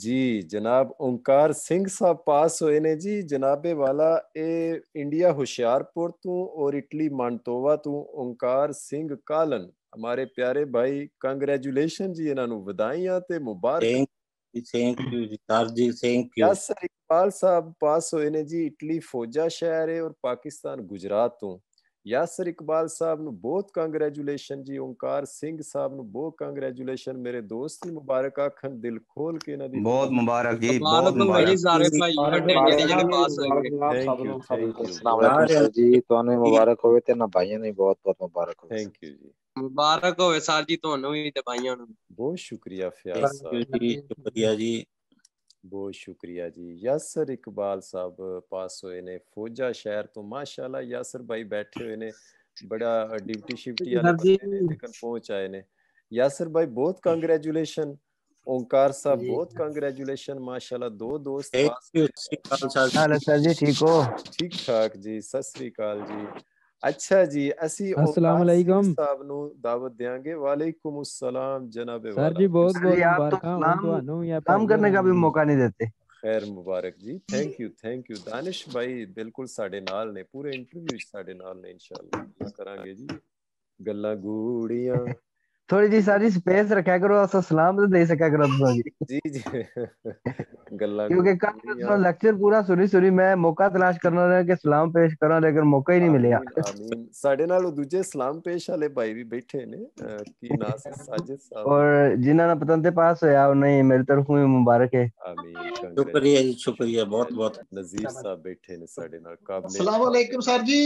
ਜੀ ਜਨਾਬ ਓੰਕਾਰ ਸਿੰਘ ਸਾਹਿਬ ਪਾਸ ਹੋਏ ਨੇ ਜੀ ਜਨਾਬੇ ਵਾਲਾ ਇਹ ਇੰਡੀਆ ਹੁਸ਼ਿਆਰਪੁਰ ਤੋਂ ਔਰ ਇਟਲੀ ਮਾਂਟੋਵਾ ਤੋਂ ਓੰਕਾਰ ਸਿੰਘ ਕਾਲਨ ਹਮਾਰੇ ਪਿਆਰੇ ਭਾਈ ਕੰਗ੍ਰੈਚੁਲੇਸ਼ਨ ਜੀ ਇਹਨਾਂ ਨੂੰ ਵਧਾਈਆਂ ਤੇ ਮੁਬਾਰਕ ਥੈਂਕ ਯੂ ਜੀ ਸਰ ਜੀ thank you yes Iqbal Sahib pass ਹੋਏ ਨੇ ਜੀ ਇਟਲੀ ਫੌਜਾ ਸ਼ਹਿਰ ਹੈ ਔਰ ਪਾਕਿਸਤਾਨ ਗੁਜਰਾਤ ਤੋਂ ਯਾਸਰ ਇਕਬਾਲ ਸਾਹਿਬ ਨੂੰ ਬਹੁਤ ਕੰਗ੍ਰੈਚੁਲੇਸ਼ਨ ਜੀ ਓਮਕਾਰ ਸਿੰਘ ਸਾਹਿਬ ਨੂੰ ਬਹੁਤ ਕੰਗ੍ਰੈਚੁਲੇਸ਼ਨ ਮੇਰੇ ਦੋਸਤ ਨੂੰ ਮੁਬਾਰਕ ਆਖਣ ਦਿਲ ਖੋਲ ਕੇ ਇਹਨਾਂ ਦੀ ਬਹੁਤ ਮੁਬਾਰਕ ਜੀ ਬਹੁਤ ਮੁਬਾਰਕ ਸਾਰੇ ਭਾਈ ਵੱਡੇ ਜਿਹੜੇ ਜਿਹੜੇ ਪਾਸ ਹੋਏ ਸਭ ਨੂੰ ਅਸਲਾਮ ਅਲੈਕੁਮ ਜੀ ਤੁਹਾਨੂੰ ਮੁਬਾਰਕ ਹੋਵੇ ਤੇ ਨਾ ਭਾਈਆਂ ਨੂੰ ਬਹੁਤ ਬਹੁਤ ਮੁਬਾਰਕ ਹੋਵੇ ਥੈਂਕ ਯੂ ਜੀ ਮੁਬਾਰਕ ਹੋਵੇ ਸਰ ਜੀ ਤੁਹਾਨੂੰ ਵੀ ਤੇ ਭਾਈਆਂ ਨੂੰ ਬਹੁਤ ਸ਼ੁਕਰੀਆ ਫਿਆਜ਼ ਸਾਹਿਬ ਜੀ ਸ਼ੁਕਰੀਆ ਜੀ ਬਹੁਤ ਸ਼ੁਕਰੀਆ ਜੀ ਯਾਸਰ ਇਕਬਾਲ ਸਾਹਿਬ ਪਾਸ ਹੋਏ ਨੇ ਫੌਜਾ ਸ਼ਹਿਰ ਤੋਂ ਮਾਸ਼ਾਅੱਲਾ ਯਾਸਰ ਭਾਈ ਬੈਠੇ ਹੋਏ ਨੇ ਬੜਾ ਡਿਊਟੀ ਸ਼ਿਫਟੀ ਵਾਲੇ ਲੇਕਿਨ ਪਹੁੰਚ ਆਏ ਨੇ ਯਾਸਰ ਭਾਈ ਬਹੁਤ ਕੰਗ੍ਰੈਚੁਲੇਸ਼ਨ ਓਮਕਾਰ ਸਾਹਿਬ ਬਹੁਤ ਕੰਗ੍ਰੈਚੁਲੇਸ਼ਨ ਮਾਸ਼ਾਅੱਲਾ ਦੋ ਦੋਸਤ ਪਾਸ ਹੋਏ ਸਰ ਜੀ ਠੀਕ ਹੋ ਠੀਕ ਠਾਕ ਜੀ ਸਤਿ ਸ੍ਰੀ ਅਕਾਲ ਜੀ ਅੱਛਾ ਜੀ ਅਸੀਂ ਅਸਲਾਮ ਅਲੈਕਮ ਸਾਹਿਬ ਨੂੰ ਦਾਵਤ ਦੇਾਂਗੇ ਵਾਲੇਕੁਮ ਅਸਲਾਮ ਜਨਾਬ ਵਾਲਾ ਸਰ ਜੀ ਬਹੁਤ ਬਹੁਤ ਮੁਬਾਰਕਾਂ ਤੁਹਾਨੂੰ ਯਾ ਕੰਮ ਕਰਨੇ ਦਾ ਵੀ ਮੌਕਾ ਨਹੀਂ ਦਿੱਤੇ ਖੈਰ ਮੁਬਾਰਕ ਜੀ thank you thank you Danish ਭਾਈ ਬਿਲਕੁਲ ਸਾਡੇ ਨਾਲ ਨੇ ਪੂਰੇ ਇੰਟਰਵਿਊ ਸਾਡੇ ਨਾਲ ਨੇ ਇਨਸ਼ਾਅੱਲਾ ਕਰਾਂਗੇ ਜੀ ਗੱਲਾਂ ਗੂੜੀਆਂ थोड़ी जी सारी स्पेस रखा करो अस सलाम तो दे सका करो जी जी गल्ला क्योंकि कल लेक्चर पूरा सुनी सुनी मैं मौका तलाश करना रहा कि सलाम पेश करा लेकिन मौका ही नहीं मिलया आमीन साडे नाल दूजे सलाम पेश वाले भाई भी बैठे ने की नास साजिद साहब और जिन्हां ना पतंते पास होया उन्हें मेरी तरफों भी मुबारक है आमीन शुक्रिया जी शुक्रिया बहुत बहुत नजीर साहब बैठे ने साडे नाल काबिल अस्सलाम वालेकुम सर जी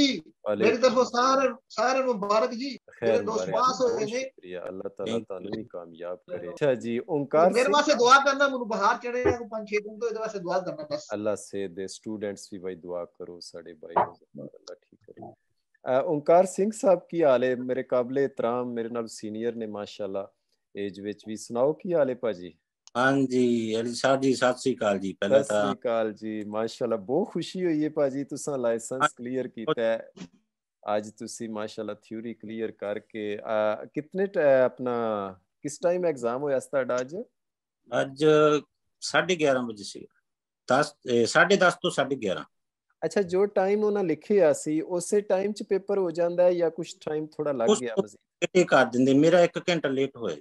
मेरी तरफों सारे सारे मुबारक जी मेरे दोस्त पास होए ने ਅੱਲਾਹ ਤਾਲਾ ਤੁਹਾਨੂੰ ਵੀ ਕਾਮਯਾਬ ਕਰੇ ਅੱਛਾ ਜੀ ਓੰਕਾਰ ਮੇਰੇ ਵਾਸਤੇ ਦੁਆ ਕਰਨਾ ਮੈਨੂੰ ਬਹਾਰ ਚੜੇ ਨੂੰ ਪੰਜ ਛੇ ਦਿਨ ਤੋਂ ਇਹਦੇ ਵਾਸਤੇ ਦੁਆ ਕਰਨਾ ਬਸ ਅੱਲਾਹ ਸੇ ਦੇ ਸਟੂਡੈਂट्स ਵੀ ਭਾਈ ਦੁਆ ਕਰੋ ਸਾਡੇ ਭਾਈ ਅੱਲਾਹ ਠੀਕ ਕਰੇ ओंकार सिंह साहब की हाल है मेरे काबले एहतराम मेरे नाल सीनियर ने माशाल्लाह एज ਵਿੱਚ ਵੀ ਸੁਣਾਓ ਕੀ ਹਾਲ ਹੈ ਭਾਜੀ ਹਾਂਜੀ ਅਲੀ ਸਾਹਿਬ ਜੀ ਸਤਿ ਸ੍ਰੀ ਅਕਾਲ ਜੀ ਪਹਿਲਾਂ ਤਾਂ ਸਤਿ ਸ੍ਰੀ ਅਕਾਲ ਜੀ ਮਾਸ਼ਾਅੱਲਾ ਬਹੁਤ ਖੁਸ਼ੀ ਹੋਈ ਹੈ ਭਾਜੀ ਤੁਸੀਂ ਲਾਇਸੈਂਸ ਕਲੀਅਰ ਕੀਤਾ ਹੈ ਅੱਜ ਤੁਸੀਂ ਮਾਸ਼ਾਅੱਲਾ ਥਿਉਰੀ ਕਲੀਅਰ ਕਰਕੇ ਕਿੰਨੇ ਆਪਣਾ ਕਿਸ ਟਾਈਮ ਐਗਜ਼ਾਮ ਹੋਇਆ ਸੀ ਤੁਹਾਡਾ ਅੱਜ ਅੱਜ 11:30 ਵਜੇ ਸੀ 10 10:30 ਤੋਂ 11:30 ਅੱਛਾ ਜੋ ਟਾਈਮ ਉਹਨਾਂ ਲਿਖਿਆ ਸੀ ਉਸੇ ਟਾਈਮ 'ਚ ਪੇਪਰ ਹੋ ਜਾਂਦਾ ਹੈ ਜਾਂ ਕੁਝ ਟਾਈਮ ਥੋੜਾ ਲੱਗ ਗਿਆ ਮਜ਼ੀਦ ਇਹ ਕਰ ਦਿੰਦੇ ਮੇਰਾ 1 ਘੰਟਾ ਲੇਟ ਹੋਇਆ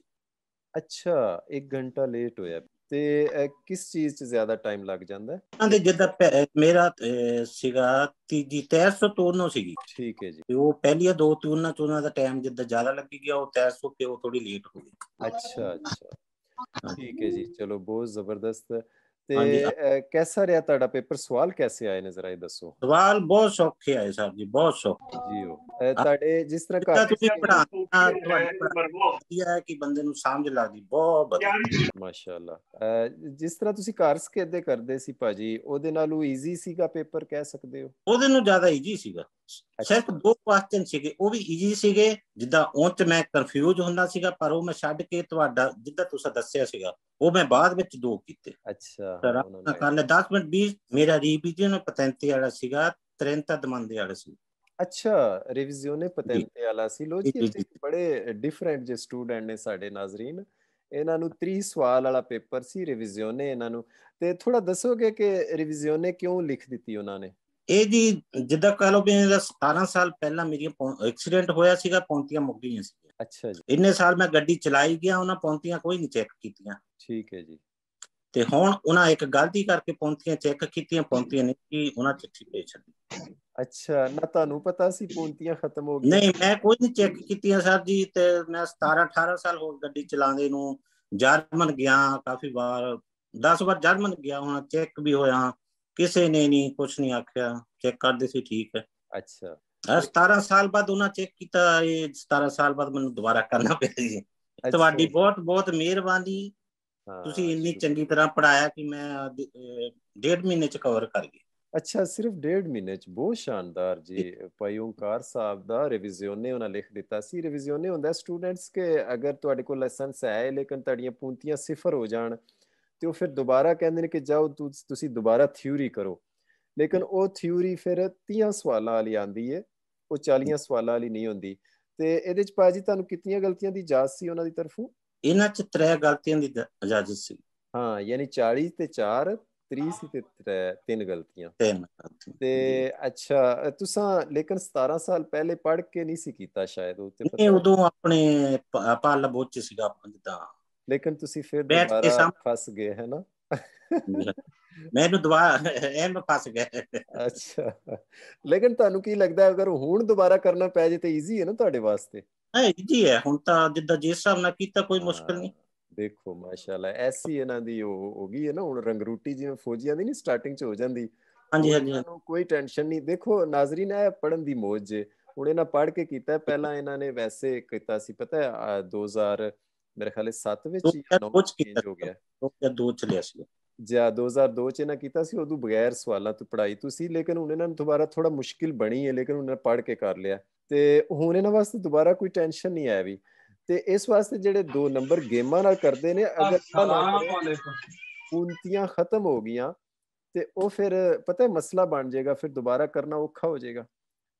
ਅੱਛਾ 1 ਘੰਟਾ ਲੇਟ ਹੋਇਆ ਤੇ ਕਿਸ ਚੀਜ਼ 'ਚ ਜ਼ਿਆਦਾ ਟਾਈਮ ਲੱਗ ਜਾਂਦਾ ਹੈ ਤੇ ਜਿੱਦਾਂ ਮੇਰਾ ਸੀਗਾ ਤੀਜੀ 1392 ਸੀਗੀ ਠੀਕ ਹੈ ਜੀ ਤੇ ਉਹ ਪਹਿਲੀਆਂ ਦੋ ਤੂਨਾਂ ਚੋਣਾਂ ਦਾ ਟਾਈਮ ਜਿੱਦਾਂ ਜ਼ਿਆਦਾ ਲੱਗੀ ਗਿਆ ਉਹ 1300 ਤੇ ਉਹ ਥੋੜੀ ਲੇਟ ਹੋ ਗਈ ਅੱਛਾ ਅੱਛਾ ਠੀਕ ਹੈ ਜੀ ਚਲੋ ਬਹੁਤ ਜ਼ਬਰਦਸਤ ਤੇ ਕਿਹਦਾ ਰਿਹਾ ਤੁਹਾਡਾ ਪੇਪਰ ਸਵਾਲ ਕਿਵੇਂ ਆਏ ਨੇ ਜ਼ਰਾ ਇਹ ਦੱਸੋ ਸਵਾਲ ਬਹੁਤ ਸੌਖੇ ਆਏ ਸਾਹਿਬ ਜੀ ਬਹੁਤ ਸੌਖੇ ਜੀ ਉਹ ਤੁਹਾਡੇ ਜਿਸ ਤਰ੍ਹਾਂ ਕਾ ਤੁਸੀਂ ਪੜਾਉਣਾ ਤੁਹਾਡੀ ਹੈ ਕਿ ਬੰਦੇ ਨੂੰ ਸਮਝ ਲੱਗਦੀ ਬਹੁਤ ਵਧੀਆ ਮਾਸ਼ਾਅੱਲਾ ਜਿਸ ਤਰ੍ਹਾਂ ਤੁਸੀਂ ਕਾਰਸ ਕਿੱਦੇ ਕਰਦੇ ਸੀ ਭਾਜੀ ਉਹਦੇ ਨਾਲੋਂ ਈਜ਼ੀ ਸੀਗਾ ਪੇਪਰ ਕਹਿ ਸਕਦੇ ਹੋ ਉਹਦੇ ਨੂੰ ਜ਼ਿਆਦਾ ਈਜ਼ੀ ਸੀਗਾ ਸਿਰਫ ਦੋ ਕੁਐਸਚਨ ਸੀਗੇ ਉਹ ਵੀ ਈਜੀ ਸੀਗੇ ਜਿੱਦਾਂ ਉਹ ਚ ਮੈਂ ਕਨਫਿਊਜ਼ ਹੁੰਦਾ ਸੀਗਾ ਪਰ ਉਹ ਮੈਂ ਛੱਡ ਕੇ ਤੁਹਾਡਾ ਜਿੱਦਾਂ ਤੁਸੀਂ ਦੱਸਿਆ ਸੀਗਾ ਉਹ ਮੈਂ ਬਾਅਦ ਵਿੱਚ ਦੋ ਕੀਤੇ ਅੱਛਾ ਕੱਲ 10 ਮਿੰਟ 20 ਮੇਰਾ ਰੀਵੀਜ਼ਨ ਪਤੈਂਤੀ ਵਾਲਾ ਸੀਗਾ 30 ਦਮੰਦੇ ਵਾਲਾ ਸੀ ਅੱਛਾ ਰਿਵੀਜ਼ਨ ਪਤੈਂਤੀ ਵਾਲਾ ਸੀ ਲੋ ਜੀ ਬੜੇ ਡਿਫਰੈਂਟ ਜੇ ਸਟੂਡੈਂਟ ਨੇ ਸਾਡੇ ਨਾਜ਼ਰੀਨ ਇਹਨਾਂ ਨੂੰ 30 ਸਵਾਲ ਵਾਲਾ ਪੇਪਰ ਸੀ ਰਿਵੀਜ਼ਨ ਇਹਨਾਂ ਨੂੰ ਤੇ ਥੋੜਾ ਦੱਸੋਗੇ ਕਿ ਰਿਵੀਜ਼ਨ ਕਿਉਂ ਲਿਖ ਦਿੱਤੀ ਉਹਨਾਂ ਨੇ ਇਹ ਜੀ ਜਿੱਦਾਂ ਕਹ ਲਓ ਵੀ ਇਹਦਾ 17 ਸਾਲ ਪਹਿਲਾਂ ਮੇਰੀ ਐਕਸੀਡੈਂਟ ਹੋਇਆ ਸੀਗਾ ਪੌਂਤੀਆਂ ਮੁੱਕ ਗਈਆਂ ਸੀ ਅੱਛਾ ਜੀ ਇੰਨੇ ਸਾਲ ਮੈਂ ਗੱਡੀ ਚਲਾਈ ਗਿਆ ਉਹਨਾਂ ਪੌਂਤੀਆਂ ਕੋਈ ਨਹੀਂ ਚੈੱਕ ਕੀਤੀਆਂ ਠੀਕ ਹੈ ਜੀ ਤੇ ਹੁਣ ਉਹਨਾਂ ਇੱਕ ਗਲਤੀ ਕਰਕੇ ਪੌਂਤੀਆਂ ਚੈੱਕ ਕੀਤੀਆਂ ਪੌਂਤੀਆਂ ਨਹੀਂ ਕਿ ਉਹਨਾਂ ਚਿੱਠੀ ਭੇਜ ਛੱਡੀ ਅੱਛਾ ਨਾ ਤੁਹਾਨੂੰ ਪਤਾ ਸੀ ਪੌਂਤੀਆਂ ਖਤਮ ਹੋ ਗਈਆਂ ਨਹੀਂ ਮੈਂ ਕੋਈ ਨਹੀਂ ਚੈੱਕ ਕੀਤੀਆਂ ਸਰ ਜੀ ਤੇ ਮੈਂ 17 18 ਸਾਲ ਹੋ ਗੱਡੀ ਚਲਾਉਂਦੇ ਨੂੰ ਜਰਮਨ ਗਿਆ ਕਾਫੀ ਵਾਰ 10 ਵਾਰ ਜਰਮਨ ਗਿਆ ਹੁਣ ਚੈੱਕ ਵੀ ਹੋਇਆ ਕਿਸੇ ਨੇ ਨਹੀਂ ਕੁਝ ਨਹੀਂ ਆਖਿਆ ਚੈੱਕ ਕਰਦੇ ਸੀ ਠੀਕ ਹੈ ਅੱਛਾ 17 ਸਾਲ ਬਾਅਦ ਉਹਨਾਂ ਚੈੱਕ ਕੀਤਾ ਇਹ 17 ਸਾਲ ਬਾਅਦ ਮੈਨੂੰ ਦੁਬਾਰਾ ਕਰਨਾ ਪਿਆ ਜੀ ਤੁਹਾਡੀ ਬਹੁਤ ਬਹੁਤ ਮਿਹਰਬਾਨੀ ਤੁਸੀਂ ਇੰਨੀ ਚੰਗੀ ਤਰ੍ਹਾਂ ਪੜਾਇਆ ਕਿ ਮੈਂ ਡੇਢ ਮਹੀਨੇ ਚ ਕਵਰ ਕਰ ਗਿਆ ਅੱਛਾ ਸਿਰਫ ਡੇਢ ਮਹੀਨੇ ਚ ਬਹੁਤ ਸ਼ਾਨਦਾਰ ਜੀ ਭਾਈ ਸਾਹਿਬ ਦਾ ਰਿਵੀਜ਼ਿਓਨੇ ਉਹਨਾਂ ਲਿਖ ਦਿੱਤਾ ਸੀ ਰਿਵੀਜ਼ਿਓਨੇ ਹੁੰਦਾ ਸਟੂਡੈਂਟਸ ਕੇ ਅਗਰ ਤੁਹਾਡੇ ਕੋਲ ਲਾਇਸੈਂਸ ਹੈ ਲੇਕਿਨ ਤੁਹਾਡੀਆਂ ਪੂੰਤੀਆਂ ਸਿਫਰ ਹੋ ਜਾਣ ਤੇ ਉਹ ਫਿਰ ਦੁਬਾਰਾ ਕਹਿੰਦੇ ਨੇ ਕਿ ਜਾਓ ਤੁਸੀਂ ਦੁਬਾਰਾ ਥਿਊਰੀ ਕਰੋ ਲੇਕਿਨ ਉਹ ਥਿਊਰੀ ਫਿਰ 30 ਸਵਾਲਾਂ ਵਾਲੀ ਆਂਦੀ ਏ ਉਹ 40 ਸਵਾਲਾਂ ਵਾਲੀ ਨਹੀਂ ਹੁੰਦੀ ਤੇ ਇਹਦੇ ਚ ਪਾਜੀ ਤੁਹਾਨੂੰ ਕਿੰਨੀਆਂ ਗਲਤੀਆਂ ਦੀ ਇਜਾਜ਼ਤ ਸੀ ਉਹਨਾਂ ਦੀ ਤਰਫੋਂ ਇਹਨਾਂ ਚ ਤਰੇ ਗਲਤੀਆਂ ਦੀ ਇਜਾਜ਼ਤ ਸੀ ਹਾਂ ਯਾਨੀ 40 ਤੇ 4 30 ਤੇ 3 ਤਿੰਨ ਗਲਤੀਆਂ ਤੇ ਅੱਛਾ ਤੁਸੀਂ ਲੇਕਿਨ 17 ਸਾਲ ਪਹਿਲੇ ਪੜ੍ਹ ਕੇ ਨਹੀਂ ਸੀ ਕੀਤਾ ਸ਼ਾਇਦ ਉਹ ਤੇ ਉਦੋਂ ਆਪਣੇ ਪਾਲ ਬੋਚ ਸੀਗਾ ਜਿੱਦਾਂ ਲੇਕਿਨ ਤੁਸੀਂ ਫਿਰ ਦੁਬਾਰਾ ਫਸ ਗਏ ਹੈ ਨਾ ਮੈਨੂੰ ਦੁਬਾਰਾ ਇਹਨੂੰ ਫਸ ਗਏ ਅੱਛਾ ਲੇਕਿਨ ਤੁਹਾਨੂੰ ਕੀ ਲੱਗਦਾ ਅਗਰ ਹੁਣ ਦੁਬਾਰਾ ਕਰਨਾ ਪੈ ਜੇ ਤੇ ਈਜ਼ੀ ਹੈ ਨਾ ਤੁਹਾਡੇ ਵਾਸਤੇ ਹਾਂ ਈਜ਼ੀ ਹੈ ਹੁਣ ਤਾਂ ਜਿੱਦਾਂ ਜਿਸ ਹਿਸਾਬ ਨਾਲ ਕੀਤਾ ਕੋਈ ਮੁਸ਼ਕਲ ਨਹੀਂ ਦੇਖੋ ਮਾਸ਼ਾਅੱਲਾ ਐਸੀ ਇਹਨਾਂ ਦੀ ਉਹ ਹੋ ਗਈ ਹੈ ਨਾ ਹੁਣ ਰੰਗ ਰੰਗਰੂਟੀ ਜਿਵੇਂ ਫੌਜੀਆਂ ਦੀ ਨਹੀਂ ਸਟਾਰਟਿੰਗ ਚ ਹੋ ਜਾਂਦੀ ਹਾਂਜੀ ਹਾਂਜੀ ਕੋਈ ਟੈਨਸ਼ਨ ਨਹੀਂ ਦੇਖੋ ਨਾਜ਼ਰੀਨ ਇਹ ਪੜਨ ਦੀ ਮੋਜ ਜੇ ਹੁਣ ਇਹਨਾਂ ਪੜ ਕੇ ਕੀਤਾ ਪਹਿਲਾਂ ਇਹਨਾਂ ਨੇ ਵੈਸੇ ਕੀਤਾ ਸੀ ਪਤਾ 2000 ਮੇਰੇ ਖਿਆਲ 7 ਵਿੱਚ ਜਾਂ 9 ਚੇਂਜ ਹੋ ਗਿਆ 2002 ਚ ਲਿਆ ਸੀ ਜਿਆ 2002 ਚ ਇਹਨਾਂ ਕੀਤਾ ਸੀ ਉਦੋਂ ਬਗੈਰ ਸਵਾਲਾਂ ਤੋਂ ਪੜਾਈ ਤੁਸੀਂ ਲੇਕਿਨ ਹੁਣ ਇਹਨਾਂ ਨੂੰ ਦੁਬਾਰਾ ਥੋੜਾ ਮੁਸ਼ਕਿਲ ਬਣੀ ਹੈ ਲੇਕਿਨ ਉਹਨਾਂ ਪੜ ਕੇ ਕਰ ਲਿਆ ਤੇ ਹੁਣ ਇਹਨਾਂ ਵਾਸਤੇ ਦੁਬਾਰਾ ਕੋਈ ਟੈਨਸ਼ਨ ਨਹੀਂ ਆਇਆ ਵੀ ਤੇ ਇਸ ਵਾਸਤੇ ਜਿਹੜੇ ਦੋ ਨੰਬਰ ਗੇਮਾਂ ਨਾਲ ਕਰਦੇ ਨੇ ਅਗਰ ਉਂਤੀਆਂ ਖਤਮ ਹੋ ਗਈਆਂ ਤੇ ਉਹ ਫਿਰ ਪਤਾ ਹੈ ਮਸਲਾ ਬਣ ਜਾਏਗਾ ਫਿਰ ਦੁਬਾਰਾ ਕਰਨਾ ਔਖਾ ਹੋ ਜਾਏਗਾ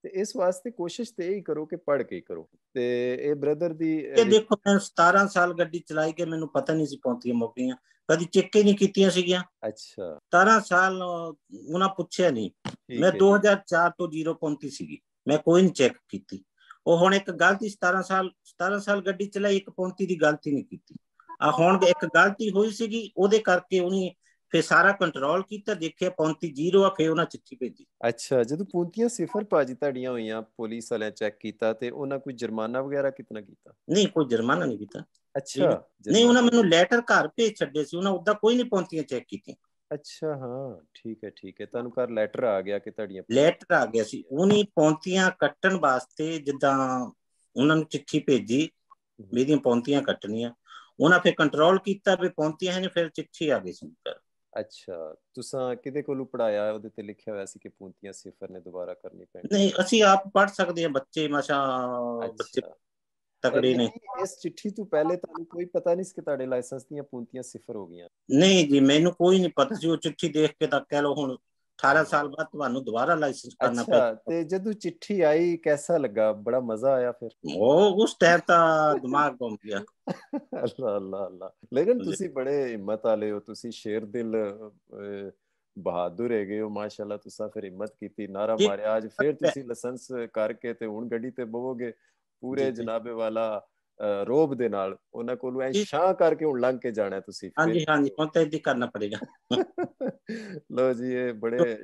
ਤੇ ਇਸ ਵਾਸਤੇ ਕੋਸ਼ਿਸ਼ ਤੇ ਹੀ ਕਰੋ ਕਿ ਪੜ੍ਹ ਕੇ ਕਰੋ ਤੇ ਇਹ ਬ੍ਰਦਰ ਦੀ ਇਹ ਦੇਖੋ ਮੈਂ 17 ਸਾਲ ਗੱਡੀ ਚਲਾਈ ਕੇ ਮੈਨੂੰ ਪਤਾ ਨਹੀਂ ਸੀ ਪਹੁੰਚੀਆਂ ਮੌਕੀਆਂ ਕਦੀ ਚੈੱਕ ਹੀ ਨਹੀਂ ਕੀਤੀਆਂ ਸੀਗੀਆਂ ਅੱਛਾ 17 ਸਾਲ ਉਹਨਾਂ ਪੁੱਛਿਆ ਨਹੀਂ ਮੈਂ 2004 ਤੋਂ 035 ਸੀਗੀ ਮੈਂ ਕੋਈ ਨਹੀਂ ਚੈੱਕ ਕੀਤੀ ਉਹ ਹੁਣ ਇੱਕ ਗਲਤੀ 17 ਸਾਲ 17 ਸਾਲ ਗੱਡੀ ਚਲਾਈ ਇੱਕ ਪੌਂਤੀ ਦੀ ਗਲਤੀ ਨਹੀਂ ਕੀਤੀ ਆ ਹੁਣ ਇੱਕ ਗਲਤੀ ਹੋਈ ਸੀਗੀ ਉਹਦੇ ਕਰਕੇ ਉਹਨੇ ਫੇ ਸਾਰਾ ਕੰਟਰੋਲ ਕੀਤਾ ਦੇਖਿਆ ਪੌਂਤੀ ਜ਼ੀਰੋ ਆ ਫੇ ਉਹਨਾਂ ਚਿੱਠੀ ਭੇਜੀ ਅੱਛਾ ਜਦੋਂ ਪੌਂਤੀਆਂ ਸਿਫਰ ਭਾਜੀ ਤੁਹਾਡੀਆਂ ਹੋਈਆਂ ਪੁਲਿਸ ਵਾਲਿਆਂ ਚੈੱਕ ਕੀਤਾ ਤੇ ਉਹਨਾਂ ਕੋਈ ਜੁਰਮਾਨਾ ਵਗੈਰਾ ਕਿਤਨਾ ਕੀਤਾ ਨਹੀਂ ਕੋਈ ਜੁਰਮਾਨਾ ਨਹੀਂ ਕੀਤਾ ਅੱਛਾ ਨਹੀਂ ਉਹਨਾਂ ਮੈਨੂੰ ਲੈਟਰ ਘਰ ਭੇਜ ਛੱਡੇ ਸੀ ਉਹਨਾਂ ਉਦਾਂ ਕੋਈ ਨਹੀਂ ਪੌਂਤੀਆਂ ਚੈੱਕ ਕੀਤੀਆਂ ਅੱਛਾ ਹਾਂ ਠੀਕ ਹੈ ਠੀਕ ਹੈ ਤੁਹਾਨੂੰ ਘਰ ਲੈਟਰ ਆ ਗਿਆ ਕਿ ਤੁਹਾਡੀਆਂ ਲੈਟਰ ਆ ਗਿਆ ਸੀ ਉਹਨੀ ਪੌਂਤੀਆਂ ਕੱਟਣ ਵਾਸਤੇ ਜਿੱਦਾਂ ਉਹਨਾਂ ਨੂੰ ਚਿੱਠੀ ਭੇਜੀ ਮੇਰੀਆਂ ਪੌਂਤੀਆਂ ਕੱਟਣੀਆਂ ਉਹਨਾਂ ਫਿਰ ਕੰਟਰੋਲ ਕੀਤਾ ਵੀ ਪੌਂਤੀਆਂ ਹਨ ਫਿਰ ਚਿੱਠੀ ਆ ਗਈ ਸੀ ਘਰ ਅੱਛਾ ਤੁਸੀਂ ਕਿਹਦੇ ਕੋਲੋਂ ਪੜਾਇਆ ਉਹਦੇ ਤੇ ਲਿਖਿਆ ਹੋਇਆ ਸੀ ਕਿ ਪੂੰਤੀਆਂ ਸਿਫਰ ਨੇ ਦੁਬਾਰਾ ਕਰਨੀ ਪੈਣੀ ਨਹੀਂ ਅਸੀਂ ਆਪ ਪੜ ਸਕਦੇ ਹਾਂ ਬੱਚੇ ਮਾਸ਼ਾ ਬੱਚੇ ਤਕੜੇ ਨੇ ਇਸ ਚਿੱਠੀ ਤੋਂ ਪਹਿਲੇ ਤੁਹਾਨੂੰ ਕੋਈ ਪਤਾ ਨਹੀਂ ਸੀ ਕਿ ਤੁਹਾਡੇ ਲਾਇਸੈਂਸ ਦੀਆਂ ਪੂੰਤੀਆਂ ਸਿਫਰ ਹੋ ਗਈਆਂ ਨਹੀਂ ਜੀ ਮੈਨੂੰ ਕੋਈ ਨਹੀਂ ਪਤਾ ਸੀ ਉਹ ਚਿੱਠੀ ਦੇਖ ਕੇ ਤਾਂ ਕਹਿ ਲੋ ਹੁਣ 18 ਸਾਲ ਬਾਅਦ ਤੁਹਾਨੂੰ ਦੁਬਾਰਾ ਲਾਇਸੈਂਸ ਕਰਨਾ ਪਿਆ ਅੱਛਾ ਤੇ ਜਦੋਂ ਚਿੱਠੀ ਆਈ ਕਿਹਦਾ ਲੱਗਾ ਬੜਾ ਮਜ਼ਾ ਆਇਆ ਫਿਰ ਉਹ ਉਸ ਟਾਈਮ ਤਾਂ ਦਿਮਾਗ ਘੁੰਮ ਗਿਆ ਅੱਲਾ ਅੱਲਾ ਅੱਲਾ ਲੇਕਿਨ ਤੁਸੀਂ ਬੜੇ ਹਿੰਮਤ ਵਾਲੇ ਹੋ ਤੁਸੀਂ ਸ਼ੇਰ ਦਿਲ ਬਹਾਦਰ ਹੈਗੇ ਹੋ ਮਾਸ਼ਾਅੱਲਾ ਤੁਸੀਂ ਫਿਰ ਹਿੰਮਤ ਕੀਤੀ ਨਾਰਾ ਮਾਰਿਆ ਅੱਜ ਫਿਰ ਤੁਸੀਂ ਲਾਇਸੈਂਸ ਕਰਕੇ ਤੇ ਹੁਣ ਗੱਡੀ ਤੇ ਬਵੋਗੇ ਪੂਰੇ ਜਨਾਬੇ ਵਾਲਾ ਰੋਬ ਦੇ ਨਾਲ ਉਹਨਾਂ ਕੋਲ ਐ ਸ਼ਾਂ ਕਰਕੇ ਹੁਣ ਲੰਘ ਕੇ ਜਾਣਾ ਤੁਸੀਂ ਹਾਂਜੀ ਹਾਂਜੀ ਹੁਣ ਤਾਂ ਇਹਦੀ ਕਰਨਾ ਪੜੇਗਾ ਲੋ ਜੀ ਇਹ ਬੜੇ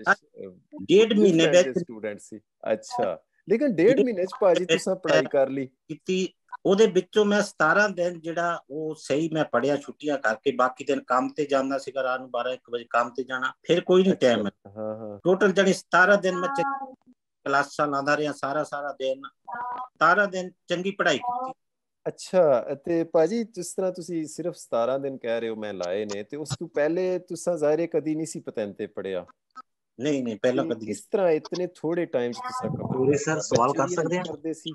ਡੇਢ ਮਹੀਨੇ ਦੇ ਸਟੂਡੈਂਟ ਸੀ ਅੱਛਾ ਲੇਕਿਨ ਡੇਢ ਮਹੀਨੇ ਚ ਭਾਜੀ ਤੁਸੀਂ ਪੜ੍ਹਾਈ ਕਰ ਲਈ ਕੀਤੀ ਉਹਦੇ ਵਿੱਚੋਂ ਮੈਂ 17 ਦਿਨ ਜਿਹੜਾ ਉਹ ਸਹੀ ਮੈਂ ਪੜਿਆ ਛੁੱਟੀਆਂ ਕਰਕੇ ਬਾਕੀ ਦਿਨ ਕੰਮ ਤੇ ਜਾਂਦਾ ਸੀ ਘਰ ਨੂੰ 12 1 ਵਜੇ ਕੰਮ ਤੇ ਜਾਣਾ ਫਿਰ ਕੋਈ ਨਹੀਂ ਟਾਈਮ ਹਾਂ ਹਾਂ ਟੋਟਲ ਜਣੀ 17 ਦਿਨ ਮੈਂ ਕਲਾਸਾਂ ਲਾਉਂਦਾ ਰਿਹਾ ਸਾਰਾ ਸਾਰਾ ਦਿਨ 17 ਦਿਨ ਚੰਗੀ ਪੜ੍ਹਾਈ ਕੀਤੀ ਅੱਛਾ ਤੇ ਭਾਜੀ ਜਿਸ ਤਰ੍ਹਾਂ ਤੁਸੀਂ ਸਿਰਫ 17 ਦਿਨ ਕਹਿ ਰਹੇ ਹੋ ਮੈਂ ਲਾਏ ਨੇ ਤੇ ਉਸ ਤੋਂ ਪਹਿਲੇ ਤੁਸੀਂ ਜ਼ਾਹਿਰ ਕਦੀ ਨਹੀਂ ਸੀ ਪਤੰਤੇ ਪੜਿਆ ਨਹੀਂ ਨਹੀਂ ਪਹਿਲਾ ਕਦੀ ਇਸ ਤਰ੍ਹਾਂ ਇਤਨੇ ਥੋੜੇ ਟਾਈਮ ਚ ਤੁਸੀਂ ਪੂਰੇ ਸਰ ਸਵਾਲ ਕਰ ਸਕਦੇ ਆ ਕਰਦੇ ਸੀ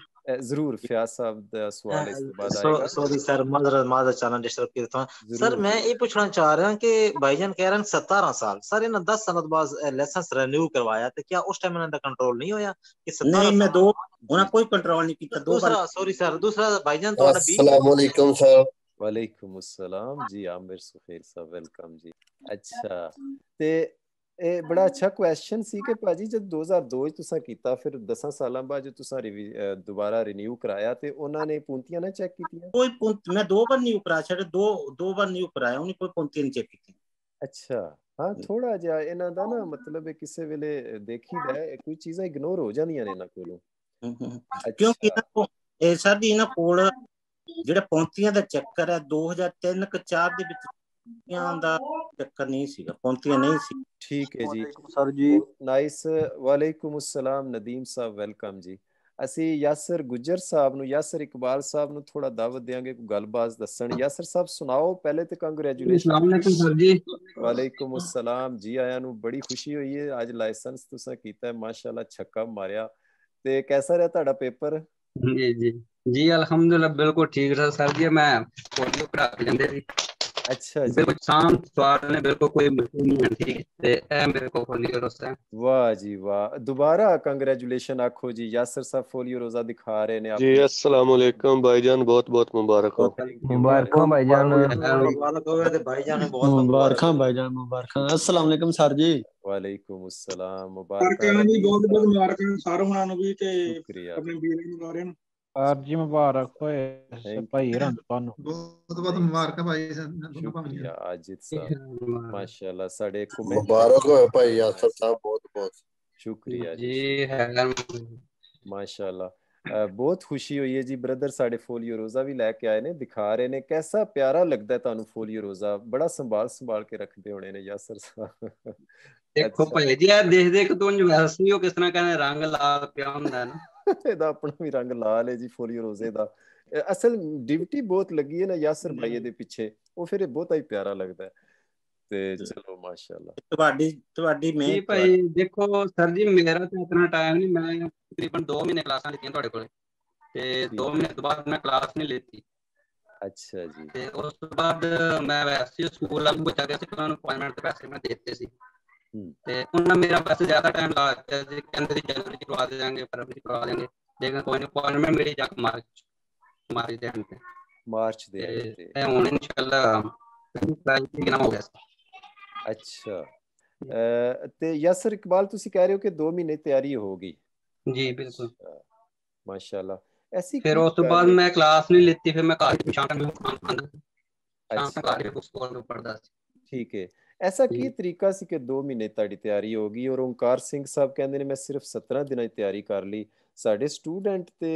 ਜ਼ਰੂਰ ਫਿਆਸ ਸਾਹਿਬ ਦਾ ਸਵਾਲ ਇਸ ਤੋਂ ਬਾਅਦ ਆਏਗਾ ਸੌਰੀ ਸਰ ਮਾਜ਼ਰ ਮਾਜ਼ਰ ਚਾਨਣ ਡਿਸਟਰਬ ਕੀਤਾ ਸਰ ਮੈਂ ਇਹ ਪੁੱਛਣਾ ਚਾਹ ਰਿਹਾ ਕਿ ਭਾਈਜਾਨ ਕਹਿ ਰਹੇ 17 ਸਾਲ ਸਰ ਇਹਨਾਂ 10 ਸਨਦ ਬਾਅਦ ਲਾਇਸੈਂਸ ਰੀਨਿਊ ਕਰਵਾਇਆ ਤੇ ਕੀ ਉਸ ਟਾਈਮ ਇਹਨਾਂ ਦਾ ਕੰਟਰੋਲ ਨਹੀਂ ਹੋਇਆ ਕਿ 17 ਨਹੀਂ ਮੈਂ ਦੋ ਉਹਨਾਂ ਕੋਈ ਕੰਟਰੋਲ ਨਹੀਂ ਕੀਤਾ ਦੋ ਬਾਰ ਸੌਰੀ ਸਰ ਦੂਸਰਾ ਭਾਈਜਾਨ ਤੁਹਾਡਾ ਵੀ ਅਸਲਾਮ ਅਲੈਕਮ ਸਰ ਵਾਲੇਕੁਮ ਅਸਲਾਮ ਜੀ ਆਮਿਰ ਸੁਖੇਰ ਸਾਹਿਬ ਵੈਲਕਮ ਜੀ ਅੱਛਾ ਤੇ ਇਹ ਬੜਾ ਅੱਛਾ ਕੁਐਸਚਨ ਸੀ ਕਿ ਭਾਜੀ ਜਦ 2002 ਚ ਤੁਸੀਂ ਕੀਤਾ ਫਿਰ 10 ਸਾਲਾਂ ਬਾਅਦ ਜਦ ਤੁਸੀਂ ਦੁਬਾਰਾ ਰੀਨਿਊ ਕਰਾਇਆ ਤੇ ਉਹਨਾਂ ਨੇ ਪੁੰਤੀਆਂ ਨਾ ਚੈੱਕ ਕੀਤੀਆਂ ਕੋਈ ਪੁੰਤ ਮੈਂ ਦੋ ਵਾਰ ਨਹੀਂ ਉਪਰਾ ਛੜੇ ਦੋ ਦੋ ਵਾਰ ਨਹੀਂ ਉਪਰਾਇਆ ਉਹਨੇ ਕੋਈ ਪੁੰਤੀ ਨਹੀਂ ਚੈੱਕ ਕੀਤੀ ਅੱਛਾ ਹਾਂ ਥੋੜਾ ਜਿਹਾ ਇਹਨਾਂ ਦਾ ਨਾ ਮਤਲਬ ਕਿਸੇ ਵੇਲੇ ਦੇਖੀਦਾ ਕੋਈ ਚੀਜ਼ਾਂ ਇਗਨੋਰ ਹੋ ਜਾਂਦੀਆਂ ਨੇ ਇਹਨਾਂ ਕੋਲੋਂ ਕਿਉਂਕਿ ਇਹਨਾਂ ਕੋਲ ਇਹ ਸਾਡੀ ਇਹਨਾਂ ਕੋਲ ਜਿਹੜਾ ਪੁੰਤੀਆਂ ਦਾ ਚੱਕਰ ਹੈ 2003 ਕ 4 ਦੇ ਵਿੱਚ ਦਾ ਚੱਕਰ ਨਹੀਂ ਸੀਗਾ ਪੌਂਤੀਆਂ ਨਹੀਂ ਸੀ ਠੀਕ ਹੈ ਜੀ ਸਰ ਜੀ ਨਾਈਸ ਵਾਲੇਕੁਮ ਅਸਲਾਮ ਨਦੀਮ ਸਾਹਿਬ ਵੈਲਕਮ ਜੀ ਅਸੀਂ ਯਾਸਰ ਗੁਜਰ ਸਾਹਿਬ ਨੂੰ ਯਾਸਰ ਇਕਬਾਲ ਸਾਹਿਬ ਨੂੰ ਥੋੜਾ ਦਾਵਤ ਦੇਾਂਗੇ ਕੋਈ ਗੱਲਬਾਤ ਦੱਸਣ ਯਾਸਰ ਸਾਹਿਬ ਸੁਣਾਓ ਪਹਿਲੇ ਤੇ ਕੰਗ੍ਰੈਚੁਲੇਸ਼ਨ ਅਸਲਾਮ ਅਲੈਕੁਮ ਸਰ ਜੀ ਵਾਲੇਕੁਮ ਅਸਲਾਮ ਜੀ ਆਇਆਂ ਨੂੰ ਬੜੀ ਖੁਸ਼ੀ ਹੋਈ ਹੈ ਅੱਜ ਲਾਇਸੈਂਸ ਤੁਸੀਂ ਕੀਤਾ ਹੈ ਮਾਸ਼ਾਅੱਲਾ ਛੱਕਾ ਮਾਰਿਆ ਤੇ ਕਿਹਦਾ ਰਿਹਾ ਤੁਹਾਡਾ ਪੇਪਰ ਜੀ ਜੀ ਜੀ ਅਲਹਮਦੁਲਿਲਾ ਬਿਲਕੁਲ ਠੀਕ ਰਿਹਾ ਸਰ ਜੀ ਮੈਂ ਪੋਲੀਓ ਪੜਾ ਕੇ ਜਾਂਦੇ ਸੀ अच्छा, अच्छा बिल्कुल शांत सवाल में बिल्कुल कोई नहीं है ठीक है ए मेरे को फोलियो रोजा वाह जी वाह दोबारा कांग्रेचुलेशन आखो जी यासर साहब फोलियो रोजा दिखा रहे ने आप जी अस्सलाम वालेकुम भाईजान बहुत बहुत मुबारक हो मुबारक हो तो भाईजान मुबारक हो भाईजान बहुत मुबारक हो भाईजान मुबारक अस्सलाम वालेकुम सर जी वालेकुम अस्सलाम मुबारक हो हाँ जी बहुत बहुत मुबारक सर हुना नु भी ते अपने बीर नु ਅਰਜੀ ਮੁਬਾਰਕ ਹੋਏ ਭਾਈ ਰੰਗ ਤੁਹਾਨੂੰ ਬਹੁਤ ਬਹੁਤ ਮੁਬਾਰਕ ਭਾਈ ਤੁਹਾਨੂੰ ਭਾਈ ਅਜੀਤ ਸਾਹਿਬ ਮਾਸ਼ਾਅੱਲਾ ਸਾਡੇ ਕੋ ਮੁਬਾਰਕ ਹੋਏ ਭਾਈ ਯਾਸਰ ਸਾਹਿਬ ਬਹੁਤ ਬਹੁਤ ਸ਼ੁਕਰੀਆ ਜੀ ਹੈਲਮ ਮਾਸ਼ਾਅੱਲਾ ਬਹੁਤ ਖੁਸ਼ੀ ਹੋਈ ਹੈ ਜੀ ਬ੍ਰਦਰ ਸਾਡੇ ਫੋਲੀਓ ਰੋਜ਼ਾ ਵੀ ਲੈ ਕੇ ਆਏ ਨੇ ਦਿਖਾ ਰਹੇ ਨੇ ਕਿਹਦਾ ਪਿਆਰਾ ਲੱਗਦਾ ਤੁਹਾਨੂੰ ਫੋਲੀਓ ਰੋਜ਼ਾ ਬੜਾ ਸੰਭਾਲ ਸੰਭਾਲ ਕੇ ਰੱਖਦੇ ਹੋਣੇ ਨੇ ਯਾਸਰ ਸਾਹਿਬ ਦੇਖੋ ਭਾਈ ਜੀ ਆ ਦੇਖਦੇ ਇੱਕ ਤੋਂ ਜਵਾਸ ਨਹੀਂ ਉਹ ਕਿਸ ਤਰ੍ਹਾਂ ਕਹਿੰਦੇ ਰੰਗ ਲਾ ਪਿਆ ਹੁੰਦਾ ਨਾ ਇਹਦਾ ਆਪਣਾ ਵੀ ਰੰਗ ਲਾਲ ਹੈ ਜੀ ਫੋਲੀਓ ਰੋਜ਼ੇ ਦਾ ਅਸਲ ਡਿਵਟੀ ਬਹੁਤ ਲੱਗੀ ਹੈ ਨਾ ਯਾਸਰ ਭਾਈ ਦੇ ਪਿੱਛੇ ਉਹ ਫਿਰ ਇਹ ਬਹੁਤਾ ਹੀ ਪਿਆਰਾ ਲੱਗਦਾ ਤੇ ਚਲੋ ਮਾਸ਼ਾਅੱਲਾ ਤੁਹਾਡੀ ਤੁਹਾਡੀ ਮੈਂ ਜੀ ਭਾਈ ਦੇਖੋ ਸਰ ਜੀ ਮੇਰਾ ਤਾਂ ਇਤਨਾ ਟਾਈਮ ਨਹੀਂ ਮੈਂ ਤਕਰੀਬਨ 2 ਮਹੀਨੇ ਕਲਾਸਾਂ ਲਈਆਂ ਤੁਹਾਡੇ ਕੋਲ ਤੇ 2 ਮਹੀਨੇ ਤੋਂ ਬਾਅਦ ਮੈਂ ਕਲਾਸ ਨਹੀਂ ਲੈਤੀ ਅੱਛਾ ਜੀ ਤੇ ਉਸ ਤੋਂ ਬਾਅਦ ਮੈਂ ਵੈਸੇ ਸਕੂਲ ਵਾਲ ਨੂੰ ਬਚਾ ਗਿਆ ਸੀ ਉਹਨਾਂ ਨੂੰ ਅਪਾਇੰਟਮੈਂਟ ਦੇ ਪੈਸੇ ਮੈਂ ਦੇ ਦਿੱਤੇ ਸੀ ਤੇ ਉਹਨਾਂ ਮੇਰਾ ਬਸ ਜ਼ਿਆਦਾ ਟਾਈਮ ਲਾ ਦਿੱਤਾ ਜੀ ਕਹਿੰਦੇ ਸੀ ਜਨਵਰੀ ਕਰਵਾ ਦੇਵਾਂਗੇ ਫਰਵਰੀ ਕਰਵਾ ਦੇਵਾਂਗੇ ਦੇਖਾਂ ਕੋਈ ਨਹੀਂ ਅਪਾਇੰਟਮੈਂਟ ਮੇਰੀ ਜਾ ਮਾਰਚ ਮਾਰਚ ਦੇ ਅੰਤ ਮਾਰਚ ਦੇ ਅੰਤ ਤੇ ਹੁਣ ਇਨਸ਼ਾਅੱਲਾ ਸਾਲ ਦੀ ਨਾ ਹੋ ਗਿਆ ਅੱਛਾ ਤੇ ਯਸਰ ਇਕਬਾਲ ਤੁਸੀਂ ਕਹਿ ਰਹੇ ਹੋ ਕਿ 2 ਮਹੀਨੇ ਤਿਆਰੀ ਹੋ ਗਈ ਜੀ ਬਿਲਕੁਲ ਮਾਸ਼ਾਅੱਲਾ ਐਸੀ ਫਿਰ ਉਸ ਤੋਂ ਬਾਅਦ ਮੈਂ ਕਲਾਸ ਨਹੀਂ ਲਿੱਤੀ ਫਿਰ ਮੈਂ ਘਰ ਸ਼ਾਮ ਨੂੰ ਖਾਣ ਖਾਂਦਾ ਸ਼ਾਮ ਨੂੰ ਘਰ ਉਸ ਕੋਲ ਪੜਦਾ ਸੀ ਠੀਕ ਹੈ ਐਸਾ ਕੀ ਤਰੀਕਾ ਸੀ ਕਿ 2 ਮਹੀਨੇ ਤੁਹਾਡੀ ਤਿਆਰੀ ਹੋ ਗਈ ਔਰ ਓਮਕਾਰ ਸਿੰਘ ਸਾਹਿਬ ਕਹਿੰਦੇ ਨੇ ਮੈਂ ਸਿਰਫ 17 ਦਿਨਾਂ ਦੀ ਤਿਆਰੀ ਕਰ ਲਈ ਸਾਡੇ ਸਟੂਡੈਂਟ ਤੇ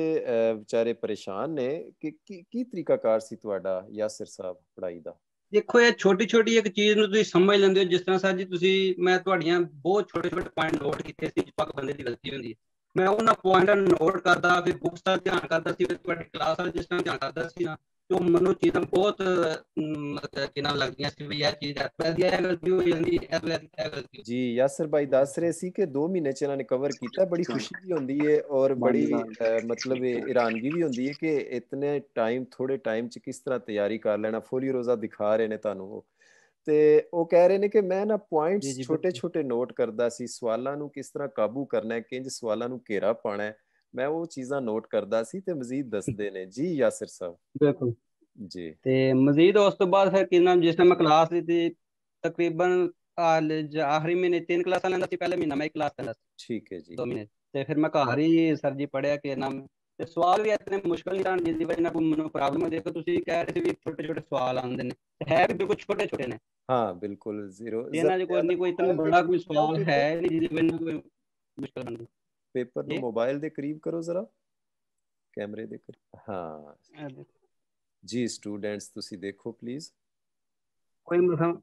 ਵਿਚਾਰੇ ਪਰੇਸ਼ਾਨ ਨੇ ਕਿ ਕੀ ਤਰੀਕਾਕਾਰ ਸੀ ਤੁਹਾਡਾ ਯਾਸਿਰ ਸਾਹਿਬ ਪੜਾਈ ਦਾ ਦੇਖੋ ਇਹ ਛੋਟੀ ਛੋਟੀ ਇੱਕ ਚੀਜ਼ ਨੂੰ ਤੁਸੀਂ ਸਮਝ ਲੈਂਦੇ ਹੋ ਜਿਸ ਤਰ੍ਹਾਂ ਸਾਜੀ ਤੁਸੀਂ ਮੈਂ ਤੁਹਾਡੀਆਂ ਬਹੁਤ ਛੋਟੇ ਛੋਟੇ ਪੁਆਇੰਟ ਨੋਟ ਕੀਤੇ ਸੀ ਜਿਪਕ ਬੰਦੇ ਦੀ ਗਲਤੀ ਹੁੰਦੀ ਹੈ ਮੈਂ ਉਹਨਾਂ ਪੁਆਇੰਟਾਂ ਨੋਟ ਕਰਦਾ ਵੀ ਬੁੱਕਸ ਦਾ ਧਿਆਨ ਕਰਦਾ ਸੀ ਤੁਹਾਡੀ ਕਲਾਸ ਵਿੱਚ ਜਿਸ ਤਰ੍ਹਾਂ ਧਿਆਨ ਕਰਦਾ ਸੀ ਨਾ ਜੋ ਮਨੋ ਚੀਜ਼ਾਂ ਬਹੁਤ ਕਿ ਨਾਮ ਲੱਗਦੀਆਂ ਸੀ ਵੀ ਇਹ ਚੀਜ਼ ਐਪਲ ਦੀ ਹੈ ਗਲਤੀ ਹੋ ਜਾਂਦੀ ਹੈ ਐਪਲ ਦੀ ਹੈ ਗਲਤੀ ਜੀ ਯਾਸਰ ਭਾਈ ਦੱਸ ਰਹੇ ਸੀ ਕਿ 2 ਮਹੀਨੇ ਚ ਇਹਨਾਂ ਨੇ ਕਵਰ ਕੀਤਾ ਬੜੀ ਖੁਸ਼ੀ ਵੀ ਹੁੰਦੀ ਹੈ ਔਰ ਬੜੀ ਮਤਲਬ ਇਰਾਨਗੀ ਵੀ ਹੁੰਦੀ ਹੈ ਕਿ ਇਤਨੇ ਟਾਈਮ ਥੋੜੇ ਟਾਈਮ ਚ ਕਿਸ ਤਰ੍ਹਾਂ ਤਿਆਰੀ ਕਰ ਲੈਣਾ ਫੋਲੀ ਰੋਜ਼ਾ ਦਿਖਾ ਰਹੇ ਨੇ ਤੁਹਾਨੂੰ ਉਹ ਤੇ ਉਹ ਕਹਿ ਰਹੇ ਨੇ ਕਿ ਮੈਂ ਨਾ ਪੁਆਇੰਟਸ ਛੋਟੇ-ਛੋਟੇ ਨੋਟ ਕਰਦਾ ਸੀ ਸਵਾਲਾਂ ਨੂੰ ਕਿਸ ਤਰ੍ਹਾਂ ਕਾਬੂ ਕਰਨਾ ਹੈ ਕਿੰਜ ਸਵਾਲਾਂ ਨੂੰ ਘੇਰਾ ਪਾਣਾ ਹੈ ਮੈਂ ਉਹ ਚੀਜ਼ਾਂ ਨੋਟ ਕਰਦਾ ਸੀ ਤੇ ਮਜ਼ੀਦ ਦੱਸਦੇ ਨੇ ਜੀ ਯਾਸਿਰ ਸਾਹਿਬ ਬਿਲਕੁਲ ਜੀ ਤੇ ਮਜ਼ੀਦ ਉਸ ਤੋਂ ਬਾਅਦ ਫਿਰ ਕਿੰਨਾ ਜਿਸ ਟਾਈਮ ਮੈਂ ਕਲਾਸ ਲਈ ਤਕਰੀਬਨ ਆਖਰੀ ਮਹੀਨੇ ਤਿੰਨ ਕਲਾਸਾਂ ਲੈਂਦਾ ਸੀ ਪਹਿਲੇ ਮਹੀਨਾ ਮੈਂ ਇੱਕ ਕਲਾਸ ਲੈਂਦਾ ਸੀ ਠੀਕ ਹੈ ਜੀ ਦੋ ਮਹੀਨੇ ਤੇ ਫਿਰ ਮੈਂ ਘਰ ਹੀ ਸਰ ਜੀ ਪੜਿਆ ਕਿ ਨਾਮ ਤੇ ਸਵਾਲ ਵੀ ਇਤਨੇ ਮੁਸ਼ਕਲ ਨਹੀਂ ਆਣ ਜਿੰਦੀ ਦੀ ਵਜ੍ਹਾ ਨਾਲ ਕੋਈ ਮੈਨੂੰ ਪ੍ਰੋਬਲਮ ਹੈ ਦੇਖੋ ਤੁਸੀਂ ਕਹਿ ਰਹੇ ਸੀ ਵੀ ਛੋਟੇ ਛੋਟੇ ਸਵਾਲ ਆਉਂਦੇ ਨੇ ਹੈ ਵੀ ਬਿਲਕੁਲ ਛੋਟੇ ਛੋਟੇ ਨੇ ਹਾਂ ਬਿਲਕੁਲ ਜ਼ੀਰੋ ਇਹਨਾਂ ਦੇ ਕੋਈ ਨਹੀਂ ਕੋਈ ਇਤਨਾ ਬੜਾ ਕੋਈ ਸਵਾਲ ਹੈ ਨਹੀਂ ਜਿੰਦੀ ਦੀ ਨਾਲ ਕੋਈ ਮੁਸ਼ਕਲ ਨਹੀਂ ਪੇਪਰ ਨੂੰ ਮੋਬਾਈਲ ਦੇ ਕਰੀਬ ਕਰੋ ਜ਼ਰਾ ਕੈਮਰੇ ਦੇ ਕਰੀਬ ਹਾਂ ਜੀ ਸਟੂਡੈਂਟਸ ਤੁਸੀਂ ਦੇਖੋ ਪਲੀਜ਼ ਕੋਈ ਮਸਲ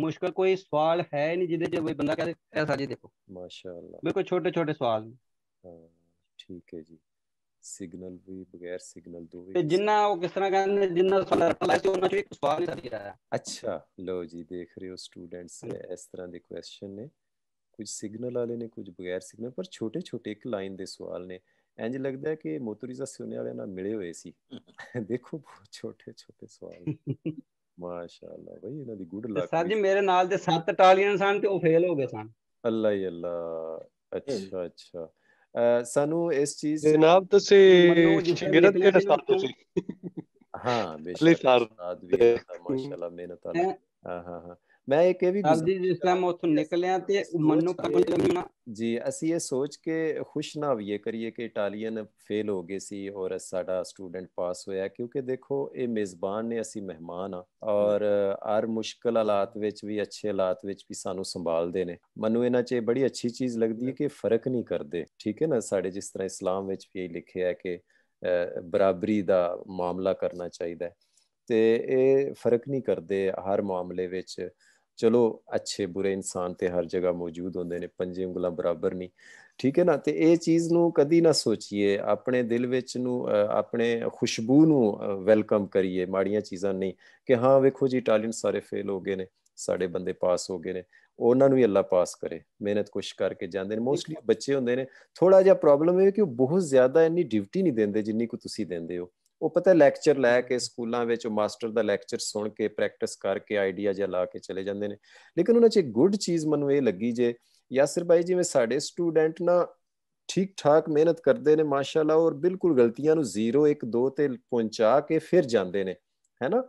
ਮੁਸ਼ਕਲ ਕੋਈ ਸਵਾਲ ਹੈ ਨਹੀਂ ਜਿਹਦੇ ਤੇ ਕੋਈ ਬੰਦਾ ਕਹੇ ਐਸਾ ਜੀ ਦੇਖੋ ਮਾਸ਼ਾਅੱਲਾ ਬਿਲਕੁਲ ਛੋਟੇ ਛੋਟੇ ਸਵਾਲ ਹਾਂ ਠੀਕ ਹੈ ਜੀ ਸਿਗਨਲ ਵੀ ਬਗੈਰ ਸਿਗਨਲ ਵੀ ਤੇ ਜਿੰਨਾ ਉਹ ਕਿਸ ਤਰ੍ਹਾਂ ਕਹਿੰਦੇ ਜਿੰਨਾ ਸਵਾਲ ਰਲਾ ਸੀ ਉਹਨਾਂ ਚੋਂ ਇੱਕ ਸਵਾਲ ਹੀ ਸਾਡੀ ਆਇਆ ਅੱਛਾ ਲੋ ਜੀ ਦੇਖ ਰਹੇ ਹੋ ਸਟੂਡੈਂਟਸ ਇਸ ਤਰ੍ਹਾਂ ਦੇ ਕੁਐਸਚਨ ਨੇ ਕੁਝ ਸਿਗਨਲ ਵਾਲੇ ਨੇ ਕੁਝ ਬਗੈਰ ਸਿਗਨਲ ਪਰ ਛੋਟੇ ਛੋਟੇ ਇੱਕ ਲਾਈਨ ਦੇ ਸਵਾਲ ਨੇ ਇੰਜ ਲੱਗਦਾ ਕਿ ਕਿ ਦਾ ਸੋਨੇ ਵਾਲਿਆਂ ਨਾਲ ਮਿਲੇ ਹੋਏ ਸੀ ਦੇਖੋ ਬਹੁਤ ਛੋਟੇ ਛੋਟੇ ਸਵਾਲ ਮਾਸ਼ਾਅੱਲਾ ਬਈ ਇਹਨਾਂ ਦੀ ਗੁੱਡ ਲੱਕ ਸਰ ਜੀ ਮੇਰੇ ਨਾਲ ਦੇ ਸੱਤ ਟਾਲੀਆਂ ਸਨ ਤੇ ਉਹ ਫੇਲ ਹੋ ਗਏ ਸਨ ਅੱਲਾ ਹੀ ਅੱਲਾ ਅੱਛਾ ਅੱਛਾ ਸਾਨੂੰ ਇਸ ਚੀਜ਼ ਜਨਾਬ ਤੁਸੀਂ ਗਿਰਤ ਦੇ ਸਾਥ ਤੁਸੀਂ ਹਾਂ ਬੇਸ਼ੱਕ ਸਾਦ ਵੀ ਮਾਸ਼ਾਅੱਲਾ ਮਿਹਨਤ ਆ ਹਾਂ ਹਾਂ ਮੈਂ ਇਹ ਕਿ ਵੀ ਜੀ ਜਿਸ ਟਾਈਮ ਉਥੋਂ ਨਿਕਲਿਆ ਤੇ ਮਨੂ ਕਬਲ ਜੀ ਅਸੀਂ ਇਹ ਸੋਚ ਕੇ ਖੁਸ਼ ਨਾ ਹੋਈਏ ਕਰੀਏ ਕਿ ਇਟਾਲੀਅਨ ਫੇਲ ਹੋ ਗਏ ਸੀ ਔਰ ਸਾਡਾ ਸਟੂਡੈਂਟ ਪਾਸ ਹੋਇਆ ਕਿਉਂਕਿ ਦੇਖੋ ਇਹ ਮੇਜ਼ਬਾਨ ਨੇ ਅਸੀਂ ਮਹਿਮਾਨ ਆ ਔਰ ਹਰ ਮੁਸ਼ਕਲ ਹਾਲਾਤ ਵਿੱਚ ਵੀ ਅੱਛੇ ਹਾਲਾਤ ਵਿੱਚ ਵੀ ਸਾਨੂੰ ਸੰਭਾਲਦੇ ਨੇ ਮਨੂ ਇਹਨਾਂ 'ਚ ਬੜੀ ਅੱਛੀ ਚੀਜ਼ ਲੱਗਦੀ ਹੈ ਕਿ ਫਰਕ ਨਹੀਂ ਕਰਦੇ ਠੀਕ ਹੈ ਨਾ ਸਾਡੇ ਜਿਸ ਤਰ੍ਹਾਂ ਇਸਲਾਮ ਵਿੱਚ ਵੀ ਇਹ ਲਿਖਿਆ ਹੈ ਕਿ ਬਰਾਬਰੀ ਦਾ ਮਾਮਲਾ ਕਰਨਾ ਚਾਹੀਦਾ ਤੇ ਇਹ ਫਰਕ ਨਹੀਂ ਕਰਦੇ ਹਰ ਮਾਮਲੇ ਵਿੱਚ ਚਲੋ ਅੱਛੇ ਬੁਰੇ ਇਨਸਾਨ ਤੇ ਹਰ ਜਗ੍ਹਾ ਮੌਜੂਦ ਹੁੰਦੇ ਨੇ ਪੰਜੇ ਉਂਗਲਾਂ ਬਰਾਬਰ ਨਹੀਂ ਠੀਕ ਹੈ ਨਾ ਤੇ ਇਹ ਚੀਜ਼ ਨੂੰ ਕਦੀ ਨਾ ਸੋਚੀਏ ਆਪਣੇ ਦਿਲ ਵਿੱਚ ਨੂੰ ਆਪਣੇ ਖੁਸ਼ਬੂ ਨੂੰ ਵੈਲਕਮ ਕਰੀਏ ਮਾੜੀਆਂ ਚੀਜ਼ਾਂ ਨਹੀਂ ਕਿ ਹਾਂ ਵੇਖੋ ਜੀ ਟੈਲੈਂਟ ਸਾਰੇ ਫੇਲ ਹੋ ਗਏ ਨੇ ਸਾਡੇ ਬੰਦੇ ਪਾਸ ਹੋ ਗਏ ਨੇ ਉਹਨਾਂ ਨੂੰ ਵੀ ਅੱਲਾ ਪਾਸ ਕਰੇ ਮਿਹਨਤ ਕੁਸ਼ ਕਰਕੇ ਜਾਂਦੇ ਨੇ ਮੋਸਟਲੀ ਬੱਚੇ ਹੁੰਦੇ ਨੇ ਥੋੜਾ ਜਿਹਾ ਪ੍ਰੋਬਲਮ ਇਹ ਕਿ ਉਹ ਬਹੁਤ ਜ਼ਿਆਦਾ ਇੰਨੀ ਡਿਊਟੀ ਨਹੀਂ ਦਿੰਦੇ ਜਿੰਨੀ ਕੋ ਤੁਸੀਂ ਦਿੰਦੇ ਹੋ ਉਹ ਪਤਾ ਲੈਕਚਰ ਲੈ ਕੇ ਸਕੂਲਾਂ ਵਿੱਚ ਮਾਸਟਰ ਦਾ ਲੈਕਚਰ ਸੁਣ ਕੇ ਪ੍ਰੈਕਟਿਸ ਕਰਕੇ ਆਈਡੀਆ ਜਿਹਾ ਲਾ ਕੇ ਚਲੇ ਜਾਂਦੇ ਨੇ ਲੇਕਿਨ ਉਹਨਾਂ 'ਚ ਇੱਕ ਗੁੱਡ ਚੀਜ਼ ਮੈਨੂੰ ਇਹ ਲੱਗੀ ਜੇ ਯਾਸਰ ਭਾਈ ਜਿਵੇਂ ਸਾਡੇ ਸਟੂਡੈਂਟ ਨਾ ਠੀਕ ਠਾਕ ਮਿਹਨਤ ਕਰਦੇ ਨੇ ਮਾਸ਼ਾਅੱਲਾ ਔਰ ਬਿਲਕੁਲ ਗਲਤੀਆਂ ਨੂੰ 0 1 2 ਤੇ ਪਹੁੰਚਾ ਕੇ ਫਿਰ ਜਾਂਦੇ ਨੇ ਹੈਨਾ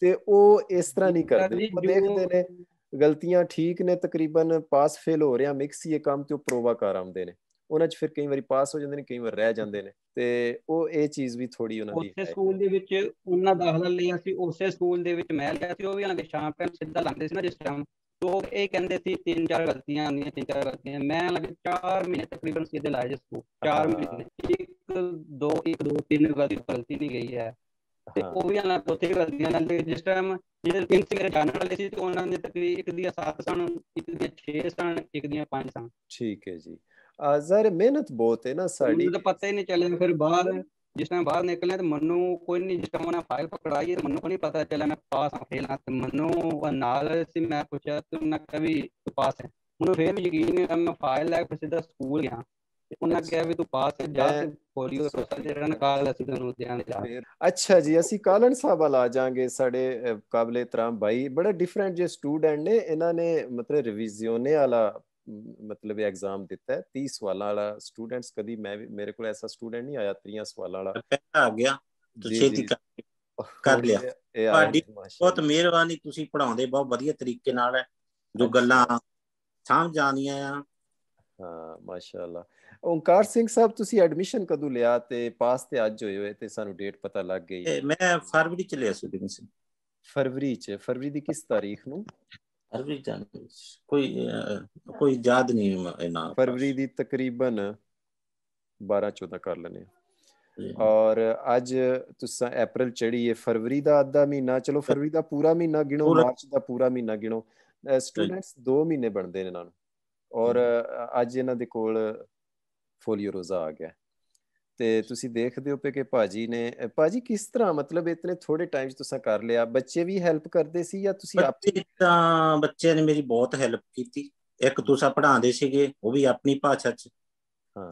ਤੇ ਉਹ ਇਸ ਤਰ੍ਹਾਂ ਨਹੀਂ ਕਰਦੇ ਉਹ ਦੇਖਦੇ ਨੇ ਗਲਤੀਆਂ ਠੀਕ ਨੇ ਤਕਰੀਬਨ ਪਾਸ ਫੇਲ ਹੋ ਰਿਹਾ ਮਿਕਸ ਹੀ ਇਹ ਕੰਮ ਤੇ ਉਹ ਪ੍ਰੋਵਾ ਕਰ ਆਉਂਦੇ ਨੇ ਉਹਨਾਂ 'ਚ ਫਿਰ ਕਈ ਵਾਰੀ ਪਾਸ ਹੋ ਜਾਂਦੇ ਨੇ ਕਈ ਵਾਰ ਰਹਿ ਜਾਂਦੇ ਨੇ ਤੇ ਉਹ ਇਹ ਚੀਜ਼ ਵੀ ਥੋੜੀ ਉਹਨਾਂ ਦੀ ਉਸੇ ਸਕੂਲ ਦੇ ਵਿੱਚ ਉਹਨਾਂ ਦਾਖਲਾ ਲਿਆ ਸੀ ਉਸੇ ਸਕੂਲ ਦੇ ਵਿੱਚ ਮੈਂ ਲਿਆ ਸੀ ਉਹ ਵੀ ਉਹਨਾਂ ਸ਼ਾਮ ਪੈਣ ਸਿੱਧਾ ਲਾਉਂਦੇ ਸੀ ਨਾ ਜਿਸ ਟਾਈਮ ਲੋਕ ਇਹ ਕਹਿੰਦੇ ਸੀ ਤਿੰਨ ਚਾਰ ਗਲਤੀਆਂ ਆਉਂਦੀਆਂ ਤਿੰਨ ਚਾਰ ਗਲਤੀਆਂ ਮੈਂ ਲਗੇ 4 ਮਹੀਨੇ ਤਕਰੀਬਨ ਸਿੱਧੇ ਲਾਏ ਜਿਸ ਨੂੰ 4 ਮਹੀਨੇ 1 2 1 2 3 ਗਲਤੀ ਨਹੀਂ ਗਈ ਹੈ ਤੇ ਉਹ ਵੀ ਆਲਾ ਉੱਥੇ ਗਲਤੀਆਂ ਨਾਲ ਜਿਸ ਟਾਈਮ ਜਿਹੜੇ ਤਿੰਨ ਸੀ ਮੇਰੇ ਜਾਣਨ ਵਾਲੇ ਸੀ ਤੇ ਉਹਨਾਂ ਦੇ ਤਕਰੀਬ ਇੱਕ ਦੀਆਂ 7 ਸਨ ਇੱਕ ਦੀਆਂ 6 ਸਨ ਇੱਕ ਦੀਆਂ 5 ਸਨ ਠੀਕ ਹੈ ਜੀ ਜ਼ਰ ਮਿਹਨਤ ਬਹੁਤ ਹੈ ਨਾ ਸਾਡੀ ਮੈਨੂੰ ਤਾਂ ਪਤਾ ਹੀ ਨਹੀਂ ਚੱਲਿਆ ਫਿਰ ਬਾਹਰ ਜਿਸ ਟਾਈਮ ਬਾਹਰ ਨਿਕਲਿਆ ਤੇ ਮੈਨੂੰ ਕੋਈ ਨਹੀਂ ਜਿਸ ਟਾਈਮ ਮੈਂ ਫਾਈਲ ਪਕੜਾਈ ਤੇ ਮੈਨੂੰ ਕੋਈ ਨਹੀਂ ਪਤਾ ਚੱਲਿਆ ਮੈਂ ਪਾਸ ਆ ਫੇਲ ਆ ਤੇ ਮੈਨੂੰ ਨਾਲ ਸੀ ਮੈਂ ਪੁੱਛਿਆ ਤੂੰ ਨਾ ਕਵੀ ਤੂੰ ਪਾਸ ਹੈ ਮੈਨੂੰ ਫੇਰ ਵੀ ਯਕੀਨ ਨਹੀਂ ਮੈਂ ਫਾਈਲ ਲੈ ਕੇ ਸਿੱਧਾ ਸਕੂਲ ਗਿਆ ਉਹਨਾਂ ਕਿਹਾ ਵੀ ਤੂੰ ਪਾਸ ਹੈ ਜਾ ਤੇ ਪੋਲੀਓ ਸੋਸ਼ਲ ਜਿਹੜਾ ਨਿਕਾਲ ਅਸੀਂ ਤੁਹਾਨੂੰ ਧਿਆਨ ਜਾ ਅੱਛਾ ਜੀ ਅਸੀਂ ਕਾਲਨ ਸਾਹਿਬ ਆ ਲਾ ਜਾਾਂਗੇ ਸਾਡੇ ਕਾਬਲੇ ਤਰਾ ਭਾਈ ਬੜਾ ਡਿਫਰੈਂਟ ਜੇ ਸਟੂਡੈਂਟ ਨੇ ਇਹਨਾਂ ਨੇ ਮਤਲਬ ਰਿਵੀਜ਼ਿਓਨੇ ਵਾਲਾ ਮਤਲਬ ਇਹ ਐਗਜ਼ਾਮ ਦਿੱਤਾ ਹੈ 30 ਸਵਾਲਾਂ ਵਾਲਾ ਸਟੂਡੈਂਟਸ ਕਦੀ ਮੈਂ ਮੇਰੇ ਕੋਲ ਐਸਾ ਸਟੂਡੈਂਟ ਨਹੀਂ ਆਇਆ 30 ਸਵਾਲਾਂ ਵਾਲਾ ਪਹਿਲਾਂ ਆ ਗਿਆ ਤੁਸੀਂ ਛੇਤੀ ਕਰ ਲਿਆ ਤੁਹਾਡੀ ਬਹੁਤ ਮਿਹਰਬਾਨੀ ਤੁਸੀਂ ਪੜਾਉਂਦੇ ਬਹੁਤ ਵਧੀਆ ਤਰੀਕੇ ਨਾਲ ਹੈ ਜੋ ਗੱਲਾਂ ਸਮਝ ਜਾਣੀਆਂ ਆ ਹਾਂ ਮਾਸ਼ਾਅੱਲਾ ਓਮਕਾਰ ਸਿੰਘ ਸਾਹਿਬ ਤੁਸੀਂ ਐਡਮਿਸ਼ਨ ਕਦੋਂ ਲਿਆ ਤੇ ਪਾਸ ਤੇ ਅੱਜ ਹੋਏ ਹੋਏ ਤੇ ਸਾਨੂੰ ਡੇਟ ਪਤਾ ਲੱਗ ਗਈ ਮੈਂ ਫਰਵਰੀ ਚ ਲਿਆ ਸੀ ਐਡਮਿਸ਼ਨ ਫਰਵਰੀ ਚ ਫਰਵਰੀ ਦੀ ਕਿਸ ਤਾਰੀਖ ਨੂੰ ਫਰਵਰੀ ਜਨਵਰੀ ਕੋਈ ਕੋਈ ਯਾਦ ਨਹੀਂ ਇਹਨਾਂ ਫਰਵਰੀ ਦੀ ਤਕਰੀਬਨ 12 14 ਕਰ ਲੈਨੇ ਔਰ ਅੱਜ ਤੁਸੀਂ April ਚੜੀ ਹੈ ਫਰਵਰੀ ਦਾ ਅੱਧਾ ਮਹੀਨਾ ਚਲੋ ਫਰਵਰੀ ਦਾ ਪੂਰਾ ਮਹੀਨਾ ਗਿਣੋ ਮਾਰਚ ਦਾ ਪੂਰਾ ਮਹੀਨਾ ਗਿਣੋ ਸਟੂਡੈਂਟਸ 2 ਮਹੀਨੇ ਬਣਦੇ ਨੇ ਇਹਨਾਂ ਨੂੰ ਔਰ ਅੱਜ ਇਹਨਾਂ ਦੇ ਕੋਲ ਫੋਲੀਓ ਰੋਜ਼ਾ ਆ ਗਿਆ ਤੇ ਤੁਸੀਂ ਦੇਖਦੇ ਹੋ ਕਿ ਭਾਜੀ ਨੇ ਭਾਜੀ ਕਿਸ ਤਰ੍ਹਾਂ ਮਤਲਬ ਇਤਨੇ ਥੋੜੇ ਟਾਈਮ 'ਚ ਤੁਸੀਂ ਕਰ ਲਿਆ ਬੱਚੇ ਵੀ ਹੈਲਪ ਕਰਦੇ ਸੀ ਜਾਂ ਤੁਸੀਂ ਆਪ ਤਾਂ ਬੱਚਿਆਂ ਨੇ ਮੇਰੀ ਬਹੁਤ ਹੈਲਪ ਕੀਤੀ ਇੱਕ ਤੁਸੀਂ ਪੜਾਉਂਦੇ ਸੀਗੇ ਉਹ ਵੀ ਆਪਣੀ ਭਾਸ਼ਾ 'ਚ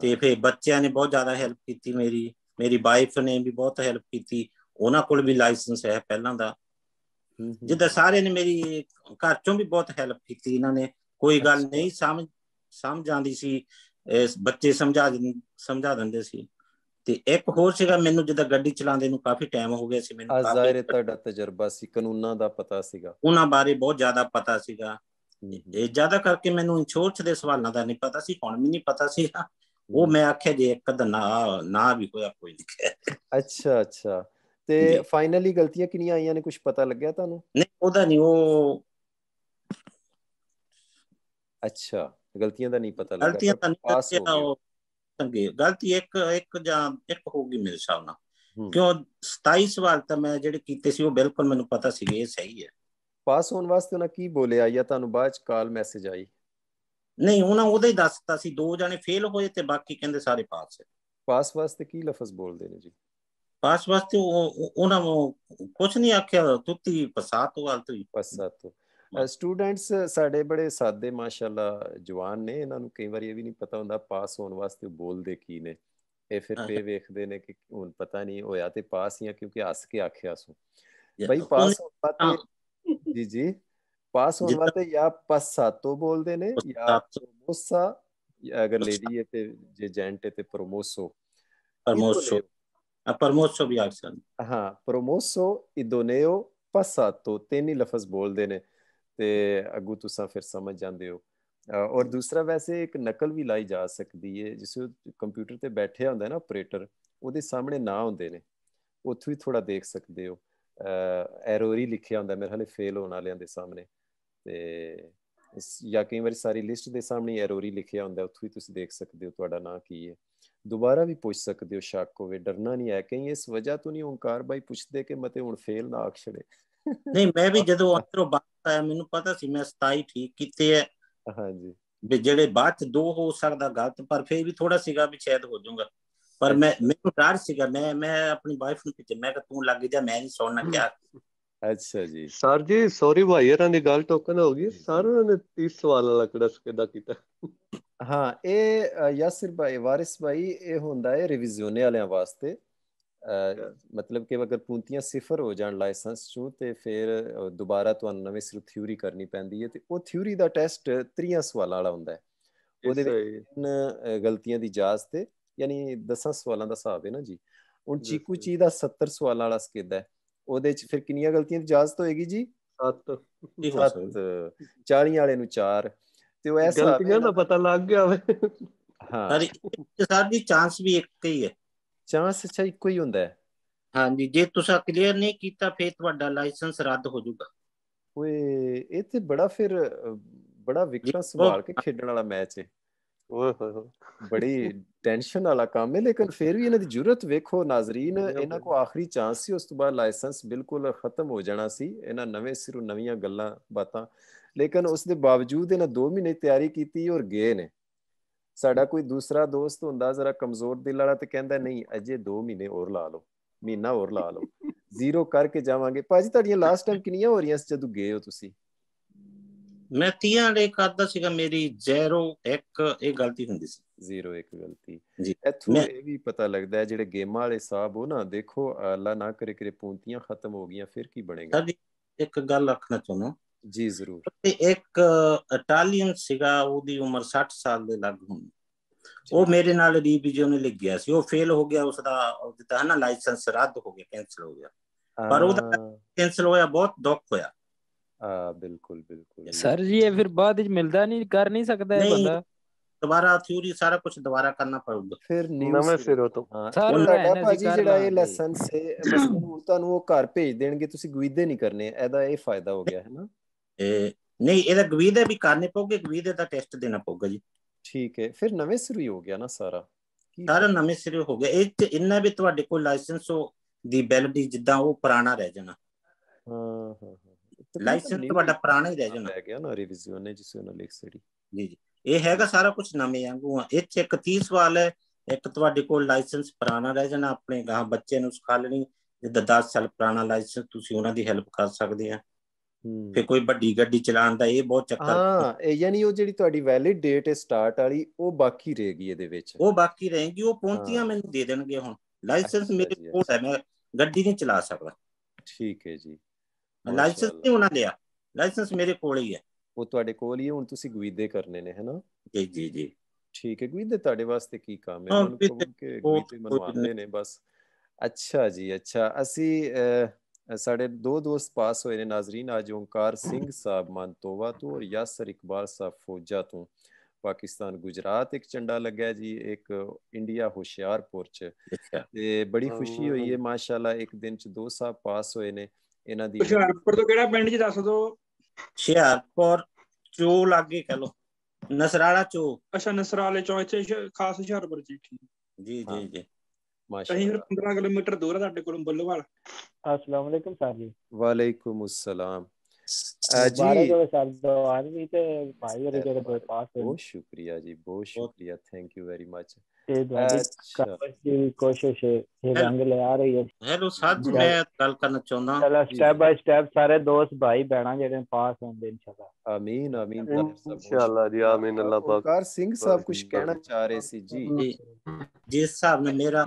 ਤੇ ਫੇ ਬੱਚਿਆਂ ਨੇ ਬਹੁਤ ਜ਼ਿਆਦਾ ਹੈਲਪ ਕੀਤੀ ਮੇਰੀ ਮੇਰੀ ਵਾਈਫ ਨੇ ਵੀ ਬਹੁਤ ਹੈਲਪ ਕੀਤੀ ਉਹਨਾਂ ਕੋਲ ਵੀ ਲਾਇਸੈਂਸ ਹੈ ਪਹਿਲਾਂ ਦਾ ਜਿੱਦਾਂ ਸਾਰੇ ਨੇ ਮੇਰੀ ਘਰ ਚੋਂ ਵੀ ਬਹੁਤ ਹੈਲਪ ਕੀਤੀ ਇਹਨਾਂ ਨੇ ਕੋਈ ਗੱਲ ਨਹੀਂ ਸਮਝ ਸਮਝ ਆਂਦੀ ਸੀ ਇਸ ਬੱਚੇ ਸਮਝਾ ਸਮਝਾ ਦਿੰਦੇ ਸੀ ਤੇ ਇੱਕ ਹੋਰ ਸੀਗਾ ਮੈਨੂੰ ਜਿੱਦਾਂ ਗੱਡੀ ਚਲਾਉਂਦੇ ਨੂੰ ਕਾਫੀ ਟਾਈਮ ਹੋ ਗਿਆ ਸੀ ਮੈਨੂੰ ਕਾਫੀ ਜ਼ਾਹਿਰ ਤੁਹਾਡਾ ਤਜਰਬਾ ਸੀ ਕਾਨੂੰਨਾਂ ਦਾ ਪਤਾ ਸੀਗਾ ਉਹਨਾਂ ਬਾਰੇ ਬਹੁਤ ਜ਼ਿਆਦਾ ਪਤਾ ਸੀਗਾ ਇਹ ਜ਼ਿਆਦਾ ਕਰਕੇ ਮੈਨੂੰ ਇਨਸ਼ੋਰਸ ਦੇ ਸਵਾਲਾਂ ਦਾ ਨਹੀਂ ਪਤਾ ਸੀ ਹੁਣ ਵੀ ਨਹੀਂ ਪਤਾ ਸੀ ਉਹ ਮੈਂ ਆਖਿਆ ਜੇ ਇੱਕ ਕਦ ਨਾ ਨਾ ਵੀ ਹੋਇਆ ਕੋਈ ਨਹੀਂ ਅੱਛਾ ਅੱਛਾ ਤੇ ਫਾਈਨਲੀ ਗਲਤੀਆਂ ਕਿੰਨੀਆਂ ਆਈਆਂ ਨੇ ਕੁਝ ਪਤਾ ਲੱਗਿਆ ਤੁਹਾਨੂੰ ਨਹੀਂ ਉਹਦਾ ਨਹੀਂ ਉਹ ਅੱਛਾ ਗਲਤੀਆਂ ਦਾ ਨਹੀਂ ਪਤਾ ਲੱਗਿਆ ਗਲਤੀਆਂ ਤਾਂ ਨਹੀਂ ਪਤਾ ਤੰਗੇ ਗਲਤੀ ਇੱਕ ਇੱਕ ਜਾਂ ਇੱਕ ਹੋਗੀ ਮੇਰੇ ਹਿਸਾਬ ਨਾਲ ਕਿਉਂ 27 ਸਵਾਲ ਤਾਂ ਮੈਂ ਜਿਹੜੇ ਕੀਤੇ ਸੀ ਉਹ ਬਿਲਕੁਲ ਮੈਨੂੰ ਪਤਾ ਸੀ ਇਹ ਸਹੀ ਹੈ ਪਾਸ ਹੋਣ ਵਾਸਤੇ ਉਹਨਾਂ ਕੀ ਬੋਲਿਆ ਜਾਂ ਤੁਹਾਨੂੰ ਬਾਅਦ ਚ ਕਾਲ ਮੈਸੇਜ ਆਈ ਨਹੀਂ ਉਹਨਾਂ ਉਹਦਾ ਹੀ ਦੱਸਤਾ ਸੀ ਦੋ ਜਣੇ ਫੇਲ ਹੋਏ ਤੇ ਬਾਕੀ ਕਹਿੰਦੇ ਸਾਰੇ ਪਾਸ ਹੈ ਪਾਸ ਵਾਸਤੇ ਕੀ ਲਫ਼ਜ਼ ਬੋਲਦੇ ਨੇ ਜੀ ਪਾਸ ਵਾਸਤੇ ਉਹਨਾਂ ਨੂੰ ਕੁਝ ਨਹੀਂ ਆਖਿਆ ਤੁਤੀ ਪਸਾਤ ਵਾਲ ਤੋਂ ਹੀ ਤੋਂ ਸਟੂਡੈਂਟਸ ਸਾਡੇ ਬੜੇ ਸਾਦੇ ਮਾਸ਼ਾਅੱਲਾ ਜਵਾਨ ਨੇ ਇਹਨਾਂ ਨੂੰ ਕਈ ਵਾਰੀ ਇਹ ਵੀ ਨਹੀਂ ਪਤਾ ਹੁੰਦਾ ਪਾਸ ਹੋਣ ਵਾਸਤੇ ਬੋਲਦੇ ਕੀ ਨੇ ਇਹ ਫਿਰ ਤੇ ਵੇਖਦੇ ਨੇ ਕਿ ਹੁਣ ਪਤਾ ਨਹੀਂ ਹੋਇਆ ਤੇ ਪਾਸ ਜਾਂ ਕਿਉਂਕਿ ਹੱਸ ਕੇ ਆਖਿਆ ਸੋ ਬਈ ਪਾਸ ਹੋਣ ਵਾਸਤੇ ਜੀ ਜੀ ਪਾਸ ਹੋਣ ਵਾਸਤੇ ਜਾਂ ਪਸਾਤੋ ਬੋਲਦੇ ਨੇ ਜਾਂ ਪ੍ਰੋਮੋਸਾ ਅਗਰ ਲੇਡੀ ਹੈ ਤੇ ਜੇ ਜੈਂਟ ਹੈ ਤੇ ਪ੍ਰੋਮੋਸੋ ਪ੍ਰੋਮੋਸੋ ਆ ਪ੍ਰੋਮੋਸੋ ਵੀ ਆਖਦੇ ਹਾਂ ਪ੍ਰੋਮੋਸੋ ਇਦੋਨੇਓ ਪਸਾਤੋ ਤਿੰਨ ਹੀ ਲਫ਼ਜ਼ ਬੋਲਦੇ ਨੇ ਤੇ ਅਗੂ ਤੁਸੀਂ ਫਿਰ ਸਮਝ ਜਾਂਦੇ ਹੋ ਔਰ ਦੂਸਰਾ ਵੈਸੇ ਇੱਕ ਨਕਲ ਵੀ ਲਾਈ ਜਾ ਸਕਦੀ ਹੈ ਜਿਸ ਕੰਪਿਊਟਰ ਤੇ ਬੈਠਿਆ ਹੁੰਦਾ ਨਾ ਆਪਰੇਟਰ ਉਹਦੇ ਸਾਹਮਣੇ ਨਾ ਹੁੰਦੇ ਨੇ ਉੱਥੇ ਵੀ ਥੋੜਾ ਦੇਖ ਸਕਦੇ ਹੋ ਐਰਰ ਹੀ ਲਿਖਿਆ ਹੁੰਦਾ ਮੇਰੇ ਹਾਲੇ ਫੇਲ ਹੋਣ ਵਾਲਿਆਂ ਦੇ ਸਾਹਮਣੇ ਤੇ ਇਸ ਜਾਂ ਕਈ ਵਾਰੀ ਸਾਰੀ ਲਿਸਟ ਦੇ ਸਾਹਮਣੇ ਐਰਰ ਹੀ ਲਿਖਿਆ ਹੁੰਦਾ ਉੱਥੇ ਵੀ ਤੁਸੀਂ ਦੇਖ ਸਕਦੇ ਹੋ ਤੁਹਾਡਾ ਨਾਂ ਕੀ ਹੈ ਦੁਬਾਰਾ ਵੀ ਪੁੱਛ ਸਕਦੇ ਹੋ ਸ਼ੱਕ ਹੋਵੇ ਡਰਨਾ ਨਹੀਂ ਹੈ ਕਿ ਇਸ ਵਜ੍ਹਾ ਤੋਂ ਨਹੀਂ ਓੰਕਾਰ ਬਾਈ ਪੁੱਛਦੇ ਕਿ ਮਤੇ ਹੁਣ ਫੇਲ ਨਾ ਆਖੜੇ ਨਹੀਂ ਮੈਂ ਵੀ ਜਦੋਂ ਅੰਦਰੋਂ ਬਾਤ ਆਇਆ ਮੈਨੂੰ ਪਤਾ ਸੀ ਮੈਂ 27 ਠੀਕ ਕੀਤੇ ਐ ਹਾਂਜੀ ਵੀ ਜਿਹੜੇ ਬਾਅਦ ਚ ਦੋ ਹੋ ਸਕਦਾ ਗਲਤ ਪਰ ਫੇਰ ਵੀ ਥੋੜਾ ਸੀਗਾ ਵੀ ਸ਼ਾਇਦ ਹੋ ਜਾਊਗਾ ਪਰ ਮੈਂ ਮੈਨੂੰ ਡਰ ਸੀਗਾ ਮੈਂ ਮੈਂ ਆਪਣੀ ਵਾਈਫ ਨੂੰ ਕਿਤੇ ਮੈਂ ਕਿ ਤੂੰ ਲੱਗ ਜਾ ਮੈਂ ਨਹੀਂ ਸੌਣਾ ਕਿਹਾ ਅੱਛਾ ਜੀ ਸਰ ਜੀ ਸੌਰੀ ਭਾਈ ਇਹਨਾਂ ਦੀ ਗੱਲ ਟੋਕਨ ਹੋ ਗਈ ਸਰ ਨੇ 30 ਸਵਾਲ ਵਾਲਾ ਕਿਹੜਾ ਕਿਦਾ ਕੀਤਾ ਹਾਂ ਇਹ ਯਾਸਿਰ ਭਾਈ ਵਾਰਿਸ ਭਾਈ ਇਹ ਹੁੰਦਾ ਹੈ ਰਿਵੀਜ਼ਨ ਵਾਲਿਆਂ ਵਾਸਤੇ ਮਤਲਬ ਕਿ ਅਗਰ ਪੂੰਤੀਆਂ ਸਿਫਰ ਹੋ ਜਾਣ ਲਾਇਸੈਂਸ ਚੋਂ ਤੇ ਫਿਰ ਦੁਬਾਰਾ ਤੁਹਾਨੂੰ ਨਵੇਂ ਸਿਰ ਥਿਊਰੀ ਕਰਨੀ ਪੈਂਦੀ ਹੈ ਤੇ ਉਹ ਥਿਊਰੀ ਦਾ ਟੈਸਟ 30 ਸਵਾਲਾਂ ਵਾਲਾ ਹੁੰਦਾ ਹੈ ਉਹਦੇ ਵਿੱਚ ਗਲਤੀਆਂ ਦੀ ਜਾਂਚ ਤੇ ਯਾਨੀ 10 ਸਵਾਲਾਂ ਦਾ ਹਿਸਾਬ ਹੈ ਨਾ ਜੀ ਹੁਣ ਚੀਕੂ ਚੀ ਦਾ 70 ਸਵਾਲਾਂ ਵਾਲਾ ਸਕਿੱਦ ਹੈ ਉਹਦੇ ਚ ਫਿਰ ਕਿੰਨੀਆਂ ਗਲਤੀਆਂ ਦੀ ਜਾਂਚ ਹੋਏਗੀ ਜੀ 7 ਜੀ 40 ਵਾਲੇ ਨੂੰ 4 ਤੇ ਉਹ ਐਸਾ ਗਲਤੀਆਂ ਦਾ ਪਤਾ ਲੱਗ ਗਿਆ ਹੋਵੇ ਹਾਂ ਸਰ ਦੀ ਚਾਂਸ ਵੀ ਇੱਕ ਹੀ ਹੈ ਚਾਂਸ ਅੱਛਾ ਇੱਕੋ ਹੀ ਹੁੰਦਾ ਹੈ ਹਾਂਜੀ ਜੇ ਤੁਸੀਂ ਕਲੀਅਰ ਨਹੀਂ ਕੀਤਾ ਫੇਰ ਤੁਹਾਡਾ ਲਾਇਸੈਂਸ ਰੱਦ ਹੋ ਜਾਊਗਾ ਓਏ ਇਹ ਤੇ ਬੜਾ ਫਿਰ ਬੜਾ ਵਿਕਰਾ ਸੰਭਾਲ ਕੇ ਖੇਡਣ ਵਾਲਾ ਮੈਚ ਹੈ ਓਏ ਹੋਏ ਹੋਏ ਬੜੀ ਟੈਨਸ਼ਨ ਵਾਲਾ ਕੰਮ ਹੈ ਲੇਕਿਨ ਫਿਰ ਵੀ ਇਹਨਾਂ ਦੀ ਜੁਰਤ ਵੇਖੋ ਨਾਜ਼ਰੀਨ ਇਹਨਾਂ ਕੋ ਆਖਰੀ ਚਾਂਸ ਸੀ ਉਸ ਤੋਂ ਬਾਅਦ ਲਾਇਸੈਂਸ ਬਿਲਕੁਲ ਖਤਮ ਹੋ ਜਾਣਾ ਸੀ ਇਹਨਾਂ ਨਵੇਂ ਸਿਰੋਂ ਨਵੀਆਂ ਗੱਲਾਂ ਬਾਤਾਂ ਲੇਕਿਨ ਉਸ ਦੇ ਬਾਵਜੂਦ ਇਹਨਾਂ 2 ਮਹੀਨੇ ਤਿਆਰੀ ਕੀਤੀ ਔਰ ਗਏ ਨੇ ਸਾਡਾ ਕੋਈ ਦੂਸਰਾ ਦੋਸਤ ਹੁੰਦਾ ਜ਼ਰਾ ਕਮਜ਼ੋਰ ਦਿਲ ਵਾਲਾ ਤੇ ਕਹਿੰਦਾ ਨਹੀਂ ਅਜੇ 2 ਮਹੀਨੇ ਹੋਰ ਲਾ ਲਓ ਮਹੀਨਾ ਹੋਰ ਲਾ ਲਓ ਜ਼ੀਰੋ ਕਰਕੇ ਜਾਵਾਂਗੇ ਭਾਜੀ ਤੁਹਾਡੀਆਂ ਲਾਸਟ ਟਾਈਮ ਕਿੰਨੀਆਂ ਹੋ ਰਹੀਆਂ ਸੀ ਜਦੋਂ ਗਏ ਹੋ ਤੁਸੀਂ ਮੈਂ ਦੇ ਵਾਲੇ ਕਰਦਾ ਸੀਗਾ ਮੇਰੀ 0 1 ਇਹ ਗਲਤੀ ਹੁੰਦੀ ਸੀ 0 1 ਗਲਤੀ ਇੱਥੋਂ ਇਹ ਵੀ ਪਤਾ ਲੱਗਦਾ ਹੈ ਜਿਹੜੇ ਗੇਮਾਂ ਵਾਲੇ ਸਾਹਿਬ ਉਹ ਨਾ ਦੇਖੋ ਅੱਲਾ ਨਾ ਕਰੇ ਕਿਰੇ ਪੂੰਤੀਆਂ ਖਤਮ ਹੋ ਗਈਆਂ ਫਿਰ ਕੀ ਬਣੇਗਾ ਇੱਕ ਗੱਲ ਰੱਖਣਾ ਚਾਹੁੰਦਾ ਜੀ ਜ਼ਰੂਰ ਤੇ ਇੱਕ ਇਟਾਲੀਅਨ ਸੀਗਾ ਉਹਦੀ ਉਮਰ 60 ਸਾਲ ਦੇ ਲੱਗ ਹੁੰਦੀ ਉਹ ਮੇਰੇ ਨਾਲ ਰੀਵਿਜ਼ਨ ਲਈ ਗਿਆ ਸੀ ਉਹ ਫੇਲ ਹੋ ਗਿਆ ਉਸ ਦਾ ਦਿੱਤਾ ਹੈ ਨਾ ਲਾਇਸੈਂਸ ਰੱਦ ਹੋ ਗਿਆ ਕੈਨਸਲ ਹੋ ਗਿਆ ਪਰ ਉਹਦਾ ਕੈਨਸਲ ਹੋਇਆ ਬਹੁਤ ਦੁੱਖ ਹੋਇਆ ਆ ਬਿਲਕੁਲ ਬਿਲਕੁਲ ਸਰ ਜੀ ਇਹ ਫਿਰ ਬਾਅਦ ਵਿੱਚ ਮਿਲਦਾ ਨਹੀਂ ਕਰ ਨਹੀਂ ਸਕਦਾ ਇਹ ਬੰਦਾ ਦੁਬਾਰਾ ਥਿਊਰੀ ਸਾਰਾ ਕੁਝ ਦੁਬਾਰਾ ਕਰਨਾ ਪਊਗਾ ਫਿਰ ਨਵੇਂ ਸਿਰੋਂ ਤੋਂ ਸਰ ਤੁਹਾਡਾ ਭਾਜੀ ਜਿਹੜਾ ਇਹ ਲੈਸਨ ਸੇ ਮਸਲੂਨ ਤੁਹਾਨੂੰ ਉਹ ਘਰ ਭੇਜ ਦੇਣਗੇ ਤੁਸੀਂ ਗੁਈਦੇ ਨਹੀਂ ਕਰਨੇ ਇਹਦਾ ਇਹ ਫਾਇਦਾ ਹੋ ਗਿਆ ਹੈ ਨਾ ਨਹੀਂ ਇਹਦਾ ਗਵੀਦ ਹੈ ਵੀ ਕਰਨੇ ਪਊਗੇ ਗਵੀਦ ਦਾ ਟੈਸਟ ਦੇਣਾ ਪਊਗਾ ਜੀ ਠੀਕ ਹੈ ਫਿਰ ਨਵੇਂ ਸਿਰੇ ਹੋ ਗਿਆ ਨਾ ਸਾਰਾ ਸਾਰਾ ਨਵੇਂ ਸਿਰੇ ਹੋ ਗਿਆ ਇਹ ਇੰਨਾ ਵੀ ਤੁਹਾਡੇ ਕੋਲ ਲਾਇਸੈਂਸ ਹੋ ਦੀ ਵੈਲਿਡਿਟੀ ਜਿੱਦਾਂ ਉਹ ਪੁਰਾਣਾ ਰਹਿ ਜਾਣਾ ਹਾਂ ਹਾਂ ਲਾਇਸੈਂਸ ਤੁਹਾਡਾ ਪੁਰਾਣਾ ਹੀ ਰਹਿ ਜਾਣਾ ਰਹਿ ਗਿਆ ਨਾ ਰਿਵੀਜ਼ਨ ਹੈ ਜਿਸ ਉਹਨਾਂ ਲਿਖ ਸੜੀ ਜੀ ਜੀ ਇਹ ਹੈਗਾ ਸਾਰਾ ਕੁਝ ਨਵੇਂ ਵਾਂਗੂ ਆ ਇੱਥੇ 31 ਸਵਾਲ ਹੈ ਇੱਕ ਤੁਹਾਡੇ ਕੋਲ ਲਾਇਸੈਂਸ ਪੁਰਾਣਾ ਰਹਿ ਜਾਣਾ ਆਪਣੇ ਗਾਂ ਬੱਚੇ ਨੂੰ ਸਿਖਾ ਲੈਣੀ ਜਿੱਦਾਂ 10 ਸਾਲ ਪੁਰਾਣਾ ਲਾਇਸੈਂਸ ਤੁਸੀਂ ਉਹਨਾਂ ਦੀ ਹੈਲਪ ਕਰ ਸਕਦੇ ਆ ਫਿਰ ਕੋਈ ਵੱਡੀ ਗੱਡੀ ਚਲਾਉਣ ਦਾ ਇਹ ਬਹੁਤ ਚੱਕਰ ਹਾਂ ਇਹ ਯਾਨੀ ਉਹ ਜਿਹੜੀ ਤੁਹਾਡੀ ਵੈਲਿਡ ਡੇਟ ਹੈ ਸਟਾਰਟ ਵਾਲੀ ਉਹ ਬਾਕੀ ਰਹੇਗੀ ਇਹਦੇ ਵਿੱਚ ਉਹ ਬਾਕੀ ਰਹੇਗੀ ਉਹ ਪਹੁੰਚੀਆਂ ਮੈਨੂੰ ਦੇ ਦੇਣਗੇ ਹੁਣ ਲਾਇਸੈਂਸ ਮੇਰੇ ਕੋਲ ਹੈ ਮੈਂ ਗੱਡੀ ਨਹੀਂ ਚਲਾ ਸਕਦਾ ਠੀਕ ਹੈ ਜੀ ਲਾਇਸੈਂਸ ਨਹੀਂ ਉਹਨਾਂ ਲਿਆ ਲਾਇਸੈਂਸ ਮੇਰੇ ਕੋਲ ਹੀ ਹੈ ਉਹ ਤੁਹਾਡੇ ਕੋਲ ਹੀ ਹੁਣ ਤੁਸੀਂ ਗੁਈਦੇ ਕਰਨੇ ਨੇ ਹੈਨਾ ਜੀ ਜੀ ਜੀ ਠੀਕ ਹੈ ਗੁਈਦੇ ਤੁਹਾਡੇ ਵਾਸਤੇ ਕੀ ਕੰਮ ਹੈ ਉਹਨਾਂ ਨੂੰ ਕਿ ਗੁਈਦੇ ਮਨਵਾਉਣੇ ਨੇ ਬਸ ਅੱਛਾ ਜੀ ਅੱਛਾ ਅਸੀਂ ਸਾਡੇ ਦੋ ਦੋਸਤ ਪਾਸ ਹੋਏ ਨੇ ਨਾਜ਼ਰੀਨ ਅੱਜ ਓਮਕਾਰ ਸਿੰਘ ਸਾਹਿਬ ਮੰਤੋਵਾ ਤੋਂ ਔਰ ਯਾਸਰ ਇਕਬਾਲ ਸਾਹਿਬ ਫੌਜਾ ਤੋਂ ਪਾਕਿਸਤਾਨ ਗੁਜਰਾਤ ਇੱਕ ਚੰਡਾ ਲੱਗਿਆ ਜੀ ਇੱਕ ਇੰਡੀਆ ਹੁਸ਼ਿਆਰਪੁਰ ਚ ਤੇ ਬੜੀ ਖੁਸ਼ੀ ਹੋਈ ਹੈ ਮਾਸ਼ਾਅੱਲਾ ਇੱਕ ਦਿਨ ਚ ਦੋ ਸਾਹਿਬ ਪਾਸ ਹੋਏ ਨੇ ਇਹਨਾਂ ਦੀ ਹੁਸ਼ਿਆਰਪੁਰ ਤੋਂ ਕਿਹੜਾ ਪਿੰਡ ਜੀ ਦੱਸ ਦੋ ਹੁਸ਼ਿਆਰਪੁਰ ਚੋ ਲੱਗੇ ਕਹ ਲੋ ਨਸਰਾਲਾ ਚੋ ਅੱਛਾ ਨਸਰਾਲੇ ਚੋ ਇੱਥੇ ਖਾਸ ਹੁਸ਼ਿਆਰਪੁਰ ਜੀ ਜੀ ਜੀ ਜੀ ਅਸੀਂ 15 ਕਿਲੋਮੀਟਰ ਦੂਰ ਹੈ ਸਾਡੇ ਕੋਲੋਂ ਬੱਲੋਵਾਲ ਅਸਲਾਮ ਅਲੈਕਮ ਸਰ ਜੀ ਵਾਲੇਕੁਮ ਅਸਲਾਮ ਜੀ ਬਾਰੇ ਸਰ ਦੋ ਆਦਮੀ ਤੇ ਭਾਈ ਵਰਗੇ ਬਹੁਤ ਹੋ ਸ਼ੁਕਰੀਆ ਜੀ ਬਹੁਤ ਸ਼ੁਕਰੀਆ ਥੈਂਕ ਯੂ ਵੈਰੀ ਮਚ ਤੇ ਤੁਹਾਡੀ ਕੋਸ਼ਿਸ਼ ਹੈ ਇਹ ਰੰਗ ਲੈ ਆ ਰਹੀ ਹੈ ਹੈਲੋ ਸਾਧ ਮੈਂ ਗੱਲ ਕਰਨਾ ਚਾਹੁੰਦਾ ਚਲੋ ਸਟੈਪ ਬਾਈ ਸਟੈਪ ਸਾਰੇ ਦੋਸਤ ਭਾਈ ਬੈਣਾ ਜਿਹੜੇ ਪਾਸ ਹੁੰਦੇ ਇਨਸ਼ਾਅੱਲਾ ਆਮੀਨ ਆਮੀਨ ਇਨਸ਼ਾਅੱਲਾ ਜੀ ਆਮੀਨ ਅੱਲਾਹ ਪਾਕ ਕਰ ਸਿੰਘ ਸਾਹਿਬ ਕੁਝ ਕਹਿਣਾ ਚਾਹ ਰਹੇ ਸੀ ਜੀ ਜਿਸ ਹਿਸਾਬ ਨਾਲ ਮੇਰਾ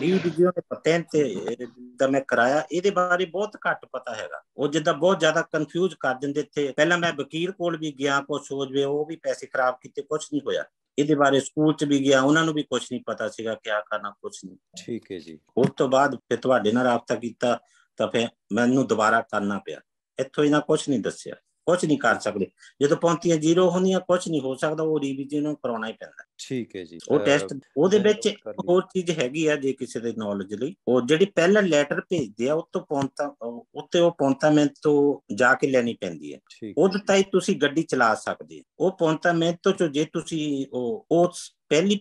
ਰੀਵਿਊ ਦੇ ਤੇ ਦਾ ਮੈਂ ਕਰਾਇਆ ਇਹਦੇ ਬਾਰੇ ਬਹੁਤ ਘੱਟ ਪਤਾ ਹੈਗਾ ਉਹ ਜਿੱਦਾਂ ਬਹੁਤ ਜ਼ਿਆਦਾ ਕਨਫਿਊਜ਼ ਕਰ ਦਿੰਦੇ ਇੱਥੇ ਪਹਿਲਾਂ ਮੈਂ ਵਕੀਲ ਕੋਲ ਵੀ ਗਿਆ ਕੋ ਸੋਚਵੇ ਉਹ ਵੀ ਪੈਸੇ ਖਰਾਬ ਕੀਤੇ ਕੁਝ ਨਹੀਂ ਹੋਇਆ ਇਹਦੇ ਬਾਰੇ ਸਕੂਲ 'ਚ ਵੀ ਗਿਆ ਉਹਨਾਂ ਨੂੰ ਵੀ ਕੁਝ ਨਹੀਂ ਪਤਾ ਸੀਗਾ ਕਿਆ ਕਰਨਾ ਕੁਝ ਨਹੀਂ ਠੀਕ ਹੈ ਜੀ ਉਸ ਤੋਂ ਬਾਅਦ ਫਿਰ ਤੁਹਾਡੇ ਨਾਲ ਰਾਬਤਾ ਕੀਤਾ ਤਾਂ ਫਿਰ ਮੈਨੂੰ ਦੁਬਾਰਾ ਕਰਨਾ ਪਿਆ ਇੱਥੋਂ ਇਹਨਾਂ ਕੁਝ ਨਹੀਂ ਦੱਸਿਆ ਕੁਝ ਨਹੀਂ ਕਰ ਸਕਦੇ ਜਦੋਂ ਪਹੁੰਚੀਆਂ ਜ਼ੀਰੋ ਹੁੰਦੀਆਂ ਕੁਝ ਨਹੀਂ ਹੋ ਸਕਦਾ ਉਹ ਰੀਵਿਜ਼ਨ ਨੂੰ ਕਰਾਉਣਾ ਹੀ ਪੈਂਦਾ ਠੀਕ ਹੈ ਜੀ ਉਹ ਟੈਸਟ ਉਹਦੇ ਵਿੱਚ ਹੋਰ ਚੀਜ਼ ਹੈਗੀ ਆ ਜੇ ਕਿਸੇ ਦੇ ਨੌਲੇਜ ਲਈ ਉਹ ਜਿਹੜੀ ਪਹਿਲਾ ਲੈਟਰ ਭੇਜਦੇ ਆ ਉਹ ਤੋਂ ਪੌਂਤਾ ਉੱਤੇ ਉਹ ਮੈਂ ਤੋਂ ਜਾ ਕੇ ਲੈਣੀ ਪੈਂਦੀ ਹੈ ਉਹਦੇ ਤਾਈ ਤੁਸੀਂ ਗੱਡੀ ਚਲਾ ਸਕਦੇ ਹੋ ਉਹ ਮੈਂ ਤੋਂ ਜੋ ਜੇ ਤੁਸੀਂ ਉਹ ਉਸ ਪਹਿਲੀ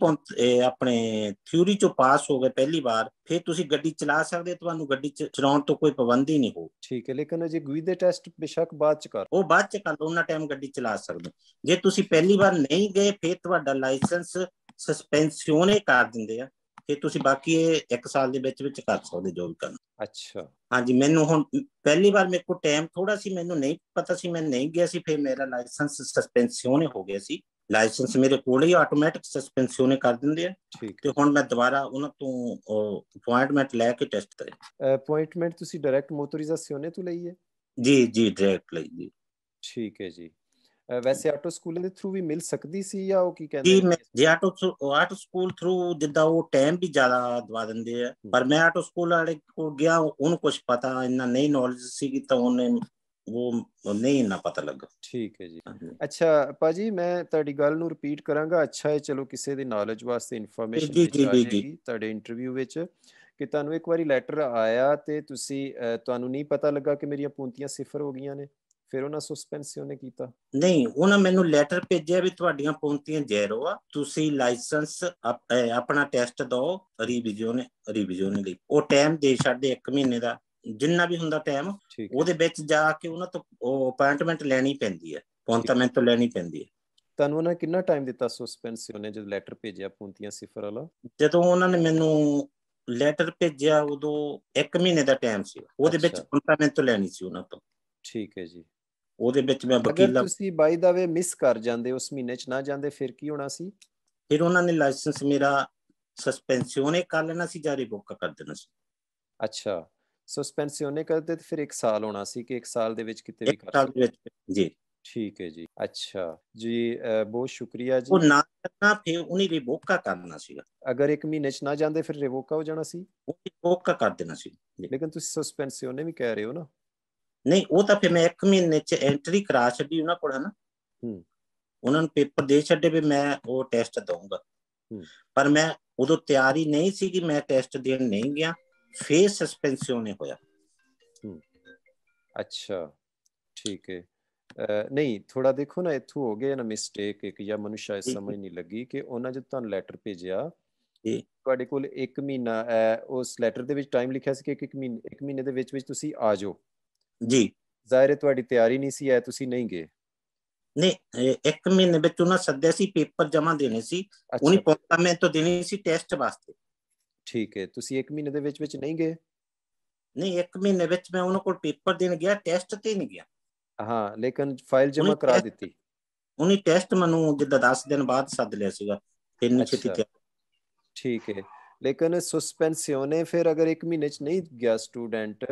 ਆਪਣੇ ਥਿਊਰੀ ਚੋਂ ਪਾਸ ਹੋ ਗਏ ਪਹਿਲੀ ਵਾਰ ਫਿਰ ਤੁਸੀਂ ਗੱਡੀ ਚਲਾ ਸਕਦੇ ਹੋ ਤੁਹਾਨੂੰ ਗੱਡੀ ਚਲਾਉਣ ਤੋਂ ਕੋਈ ਪਾਬੰਦੀ ਨਹੀਂ ਹੋ ਠੀਕ ਹੈ ਲੇਕਿਨ ਜੇ ਗੁਈ ਦੇ ਟੈਸਟ ਬਿਸ਼ੱਕ ਬਾਅਦ ਚ ਕਰ ਉਹ ਬਾਅਦ ਚ ਕਰ ਉਹਨਾਂ ਟਾਈਮ ਗੱਡੀ ਚਲਾ ਸਕਦੇ ਜੇ ਤੁਸੀਂ ਪਹਿਲੀ ਵਾਰ ਨਹੀਂ ਗਏ ਫਿਰ ਤੁਹਾਡਾ ਲਾਇਸੈਂਸ ਸਸਪੈਂਸ਼ਨ ਹੀ ਕਰ ਦਿੰਦੇ ਆ ਫਿਰ ਤੁਸੀਂ ਬਾਕੀ ਇਹ 1 ਸਾਲ ਦੇ ਵਿੱਚ ਵਿੱਚ ਕਰ ਸਕਦੇ ਜੋ ਵੀ ਕਰਨਾ ਅੱਛਾ ਹਾਂਜੀ ਮੈਨੂੰ ਹੁਣ ਪਹਿਲੀ ਵਾਰ ਮੇਰੇ ਕੋਲ ਟਾਈਮ ਥੋੜਾ ਸੀ ਮੈਨੂੰ ਨਹੀਂ ਪਤਾ ਸੀ ਮੈਂ ਨਹੀਂ ਗਿਆ ਸੀ ਫਿਰ ਮੇਰਾ ਲਾਇਸੈਂਸ ਸਸਪੈਂਸ਼ਨ ਹੀ ਹੋ ਗਿਆ ਸੀ ਲਾਇਸੈਂਸ ਮੇਰੇ ਕੋਲ ਹੀ ਆਟੋਮੈਟਿਕ ਸਸਪੈਂਸ਼ਨ ਹੀ ਕਰ ਦਿੰਦੇ ਆ ਤੇ ਹੁਣ ਮੈਂ ਦੁਬਾਰਾ ਉਹਨਾਂ ਤੋਂ ਅਪਾਇੰਟਮੈਂਟ ਲੈ ਕੇ ਟੈਸਟ ਕਰੇ ਅਪਾਇੰਟਮੈਂਟ ਤੁਸੀਂ ਡਾਇਰੈਕਟ ਮੋਟੋਰਾਈਜ਼ੇਸ਼ਨ ਤੋਂ ਲਈ ਹੈ ਜੀ ਜੀ ਡਾਇਰੈਕਟ ਲਈ ਜੀ ਠੀਕ ਹੈ ਜੀ ਵੈਸੇ ਆਟੋ ਸਕੂਲ ਦੇ ਥਰੂ ਵੀ ਮਿਲ ਸਕਦੀ ਸੀ ਜਾਂ ਉਹ ਕੀ ਕਹਿੰਦੇ ਜੀ ਜੇ ਆਟੋ ਆਟੋ ਸਕੂਲ ਥਰੂ ਜਿੱਦਾਂ ਉਹ ਟਾਈਮ ਵੀ ਜ਼ਿਆਦਾ ਦਵਾ ਦਿੰਦੇ ਆ ਪਰ ਮੈਂ ਆਟੋ ਸਕੂਲ ਵਾਲੇ ਕੋਲ ਗਿਆ ਉਹਨੂੰ ਕੁਝ ਪਤਾ ਇੰਨਾ ਨਹੀਂ ਨੌਲੇਜ ਸੀ ਕਿ ਤਾਂ ਉਹਨੇ ਉਹ ਨਹੀਂ ਨਾ ਪਤਾ ਲੱਗਾ ਠੀਕ ਹੈ ਜੀ ਅੱਛਾ ਭਾਜੀ ਮੈਂ ਤੁਹਾਡੀ ਗੱਲ ਨੂੰ ਰਿਪੀਟ ਕਰਾਂਗਾ ਅੱਛਾ ਹੈ ਚਲੋ ਕਿਸੇ ਦੀ ਨੌਲੇਜ ਵਾਸਤੇ ਇਨਫੋਰਮੇਸ਼ਨ ਜੀ ਜੀ ਜੀ ਤੁਹਾਡੇ ਇੰਟਰਵਿਊ ਵਿੱਚ ਕਿ ਤੁਹਾਨੂੰ ਇੱਕ ਵਾਰੀ ਲੈਟਰ ਆਇਆ ਤੇ ਤੁਸੀਂ ਤੁਹਾਨੂੰ ਨਹੀਂ ਪਤਾ ਲੱਗਾ ਕਿ ਮੇਰੀਆਂ ਪੂੰਤੀਆਂ ਸਿਫਰ ਹੋ ਗਈਆਂ ਨੇ ਫਿਰ ਉਹਨਾਂ ਸਸਪੈਂਸ ਉਹਨੇ ਕੀਤਾ ਨਹੀਂ ਉਹਨਾਂ ਮੈਨੂੰ ਲੈਟਰ ਭੇਜਿਆ ਵੀ ਤੁਹਾਡੀਆਂ ਪੁੰਤੀਆਂ ਜ਼ੀਰੋ ਆ ਤੁਸੀਂ ਲਾਇਸੈਂਸ ਆਪਣਾ ਟੈਸਟ ਦਿਓ ਰੀਵਿਜ਼ਨ ਰੀਵਿਜ਼ਨ ਲਈ ਉਹ ਟਾਈਮ ਦੇ ਛੱਡੇ 1 ਮਹੀਨੇ ਦਾ ਜਿੰਨਾ ਵੀ ਹੁੰਦਾ ਟਾਈਮ ਉਹਦੇ ਵਿੱਚ ਜਾ ਕੇ ਉਹਨਾਂ ਤੋਂ ਉਹ ਅਪਾਇੰਟਮੈਂਟ ਲੈਣੀ ਪੈਂਦੀ ਹੈ ਪੌਂਟਾਮੈਂਟ ਤੋਂ ਲੈਣੀ ਪੈਂਦੀ ਹੈ ਤੁਹਾਨੂੰ ਉਹਨਾਂ ਕਿੰਨਾ ਟਾਈਮ ਦਿੱਤਾ ਸਸਪੈਂਸ ਉਹਨੇ ਜਦੋਂ ਲੈਟਰ ਭੇਜਿਆ ਪੁੰਤੀਆਂ ਸਿਫਰ ਵਾਲਾ ਜਦੋਂ ਉਹਨਾਂ ਨੇ ਮੈਨੂੰ ਲੈਟਰ ਭੇਜਿਆ ਉਦੋਂ 1 ਮਹੀਨੇ ਦਾ ਟਾਈਮ ਸੀ ਉਹਦੇ ਵਿੱਚ ਪੌਂਟਾਮੈਂਟ ਤੋਂ ਲੈਣੀ ਸੀ ਉਹਨਾਂ ਤੋਂ ਠੀਕ ਹੈ ਜੀ ਉਹਦੇ ਵਿੱਚ ਮੈਂ ਵਕੀਲਾ ਤੁਸੀਂ ਬਾਈ ਦਾ ਵੇ ਮਿਸ ਕਰ ਜਾਂਦੇ ਉਸ ਮਹੀਨੇ ਚ ਨਾ ਜਾਂਦੇ ਫਿਰ ਕੀ ਹੋਣਾ ਸੀ ਫਿਰ ਉਹਨਾਂ ਨੇ ਲਾਇਸੈਂਸ ਮੇਰਾ ਸਸਪੈਂਸਿਓਨੇ ਕਰ ਲੈਣਾ ਸੀ ਜਾਰੀ ਬੁੱਕ ਕਰ ਦੇਣਾ ਸੀ ਅੱਛਾ ਨੇ ਕਰਦੇ ਤੇ ਫਿਰ 1 ਸਾਲ ਹੋਣਾ ਸੀ ਕਿ 1 ਸਾਲ ਦੇ ਵਿੱਚ ਕਿਤੇ ਵੀ ਕਰ ਸਾਲ ਦੇ ਵਿੱਚ ਜੀ ਠੀਕ ਹੈ ਜੀ ਅੱਛਾ ਜੀ ਬਹੁਤ ਸ਼ੁਕਰੀਆ ਜੀ ਉਹ ਨਾ ਕਰਨਾ ਫਿਰ ਉਹਨੇ ਰਿਵੋਕਾ ਕਰਨਾ ਸੀਗਾ ਅਗਰ 1 ਮਹੀਨੇ ਚ ਨਾ ਜਾਂਦੇ ਫਿਰ ਰਿਵੋਕਾ ਹੋ ਜਾਣਾ ਸੀ ਉਹ ਰਿਵੋਕਾ ਕਰ ਦੇਣਾ ਸੀ ਲੇਕਿਨ ਤੁਸੀਂ ਨੇ ਵੀ ਕਹਿ ਰਹੇ ਹੋ ਨਾ ਨਹੀਂ ਉਹ ਤਾਂ ਫਿਰ ਮੈਂ 1 ਮਹੀਨੇ ਚ ਐਂਟਰੀ ਕਰਾ ਛੱਡੀ ਉਹਨਾਂ ਕੋਲ ਹਨਾ ਹੂੰ ਉਹਨਾਂ ਨੂੰ ਪੇਪਰ ਦੇ ਛੱਡੇ ਵੀ ਮੈਂ ਉਹ ਟੈਸਟ ਦਊਂਗਾ ਹੂੰ ਪਰ ਮੈਂ ਉਦੋਂ ਤਿਆਰੀ ਨਹੀਂ ਸੀ ਕਿ ਮੈਂ ਟੈਸਟ ਦੇਣ ਨਹੀਂ ਗਿਆ ਫੇਸ ਸਸਪੈਂਸਿਓਨੇ ਹੋਇਆ ਅੱਛਾ ਠੀਕ ਹੈ ਨਹੀਂ ਥੋੜਾ ਦੇਖੋ ਨਾ ਇੱਥੋਂ ਹੋ ਗਿਆ ਨਾ ਮਿਸਟੇਕ ਇੱਕ ਜਾਂ ਮਨੁਸ਼ਾ ਇਸ ਸਮਝ ਨਹੀਂ ਲੱਗੀ ਕਿ ਉਹਨਾਂ ਜਦ ਤੁਹਾਨੂੰ ਲੈਟਰ ਭੇਜਿਆ ਤੁਹਾਡੇ ਕੋਲ 1 ਮਹੀਨਾ ਹੈ ਉਸ ਲੈਟਰ ਦੇ ਵਿੱਚ ਟਾਈਮ ਲਿਖਿਆ ਸੀ ਕਿ 1 ਮਹੀਨੇ 1 ਮਹੀਨੇ ਦੇ ਵਿੱਚ ਵਿੱਚ ਤੁਸੀਂ ਆ ਜਾਓ ਜੀ ਜ਼ਾਹਿਰ ਹੈ ਤੁਹਾਡੀ ਤਿਆਰੀ ਨਹੀਂ ਸੀ ਐ ਤੁਸੀਂ ਨਹੀਂ ਗਏ ਨਹੀਂ 1 ਮਹੀਨੇ ਵਿੱਚ ਉਹਨਾਂ ਸੱਦਿਆ ਸੀ ਪੇਪਰ ਜਮਾ ਦੇਣੇ ਸੀ ਉਹਨੀ ਪਹੁੰਚਾ ਮੈਂ ਤਾਂ ਦੇਣੀ ਸੀ ਟੈਸਟ ਵਾਸਤੇ ਠੀਕ ਹੈ ਤੁਸੀਂ 1 ਮਹੀਨੇ ਦੇ ਵਿੱਚ ਵਿੱਚ ਨਹੀਂ ਗਏ ਨਹੀਂ 1 ਮਹੀਨੇ ਵਿੱਚ ਮੈਂ ਉਹਨਾਂ ਕੋਲ ਪੇਪਰ ਦੇਣ ਗਿਆ ਟੈਸਟ ਤੇ ਨਹੀਂ ਗਿਆ ਹਾਂ ਲੇਕਿਨ ਫਾਈਲ ਜਮ੍ਹਾਂ ਕਰਾ ਦਿੱਤੀ ਉਹਨੇ ਟੈਸਟ ਮੈਨੂੰ ਜਿੱਦਾਂ 10 ਦਿਨ ਬਾਅਦ ਸੱਦ ਲਿਆ ਸੀਗਾ ਫਿਰ ਨਹੀਂ ਛੇਤੀ ਠੀਕ ਹੈ ਲੇਕਿਨ ਸਸਪੈਂਸਿਓਨੇ ਫਿਰ ਅਗਰ 1 ਮਹੀਨੇ ਚ ਨਹੀਂ ਗਿਆ ਸਟੂਡੈਂਟ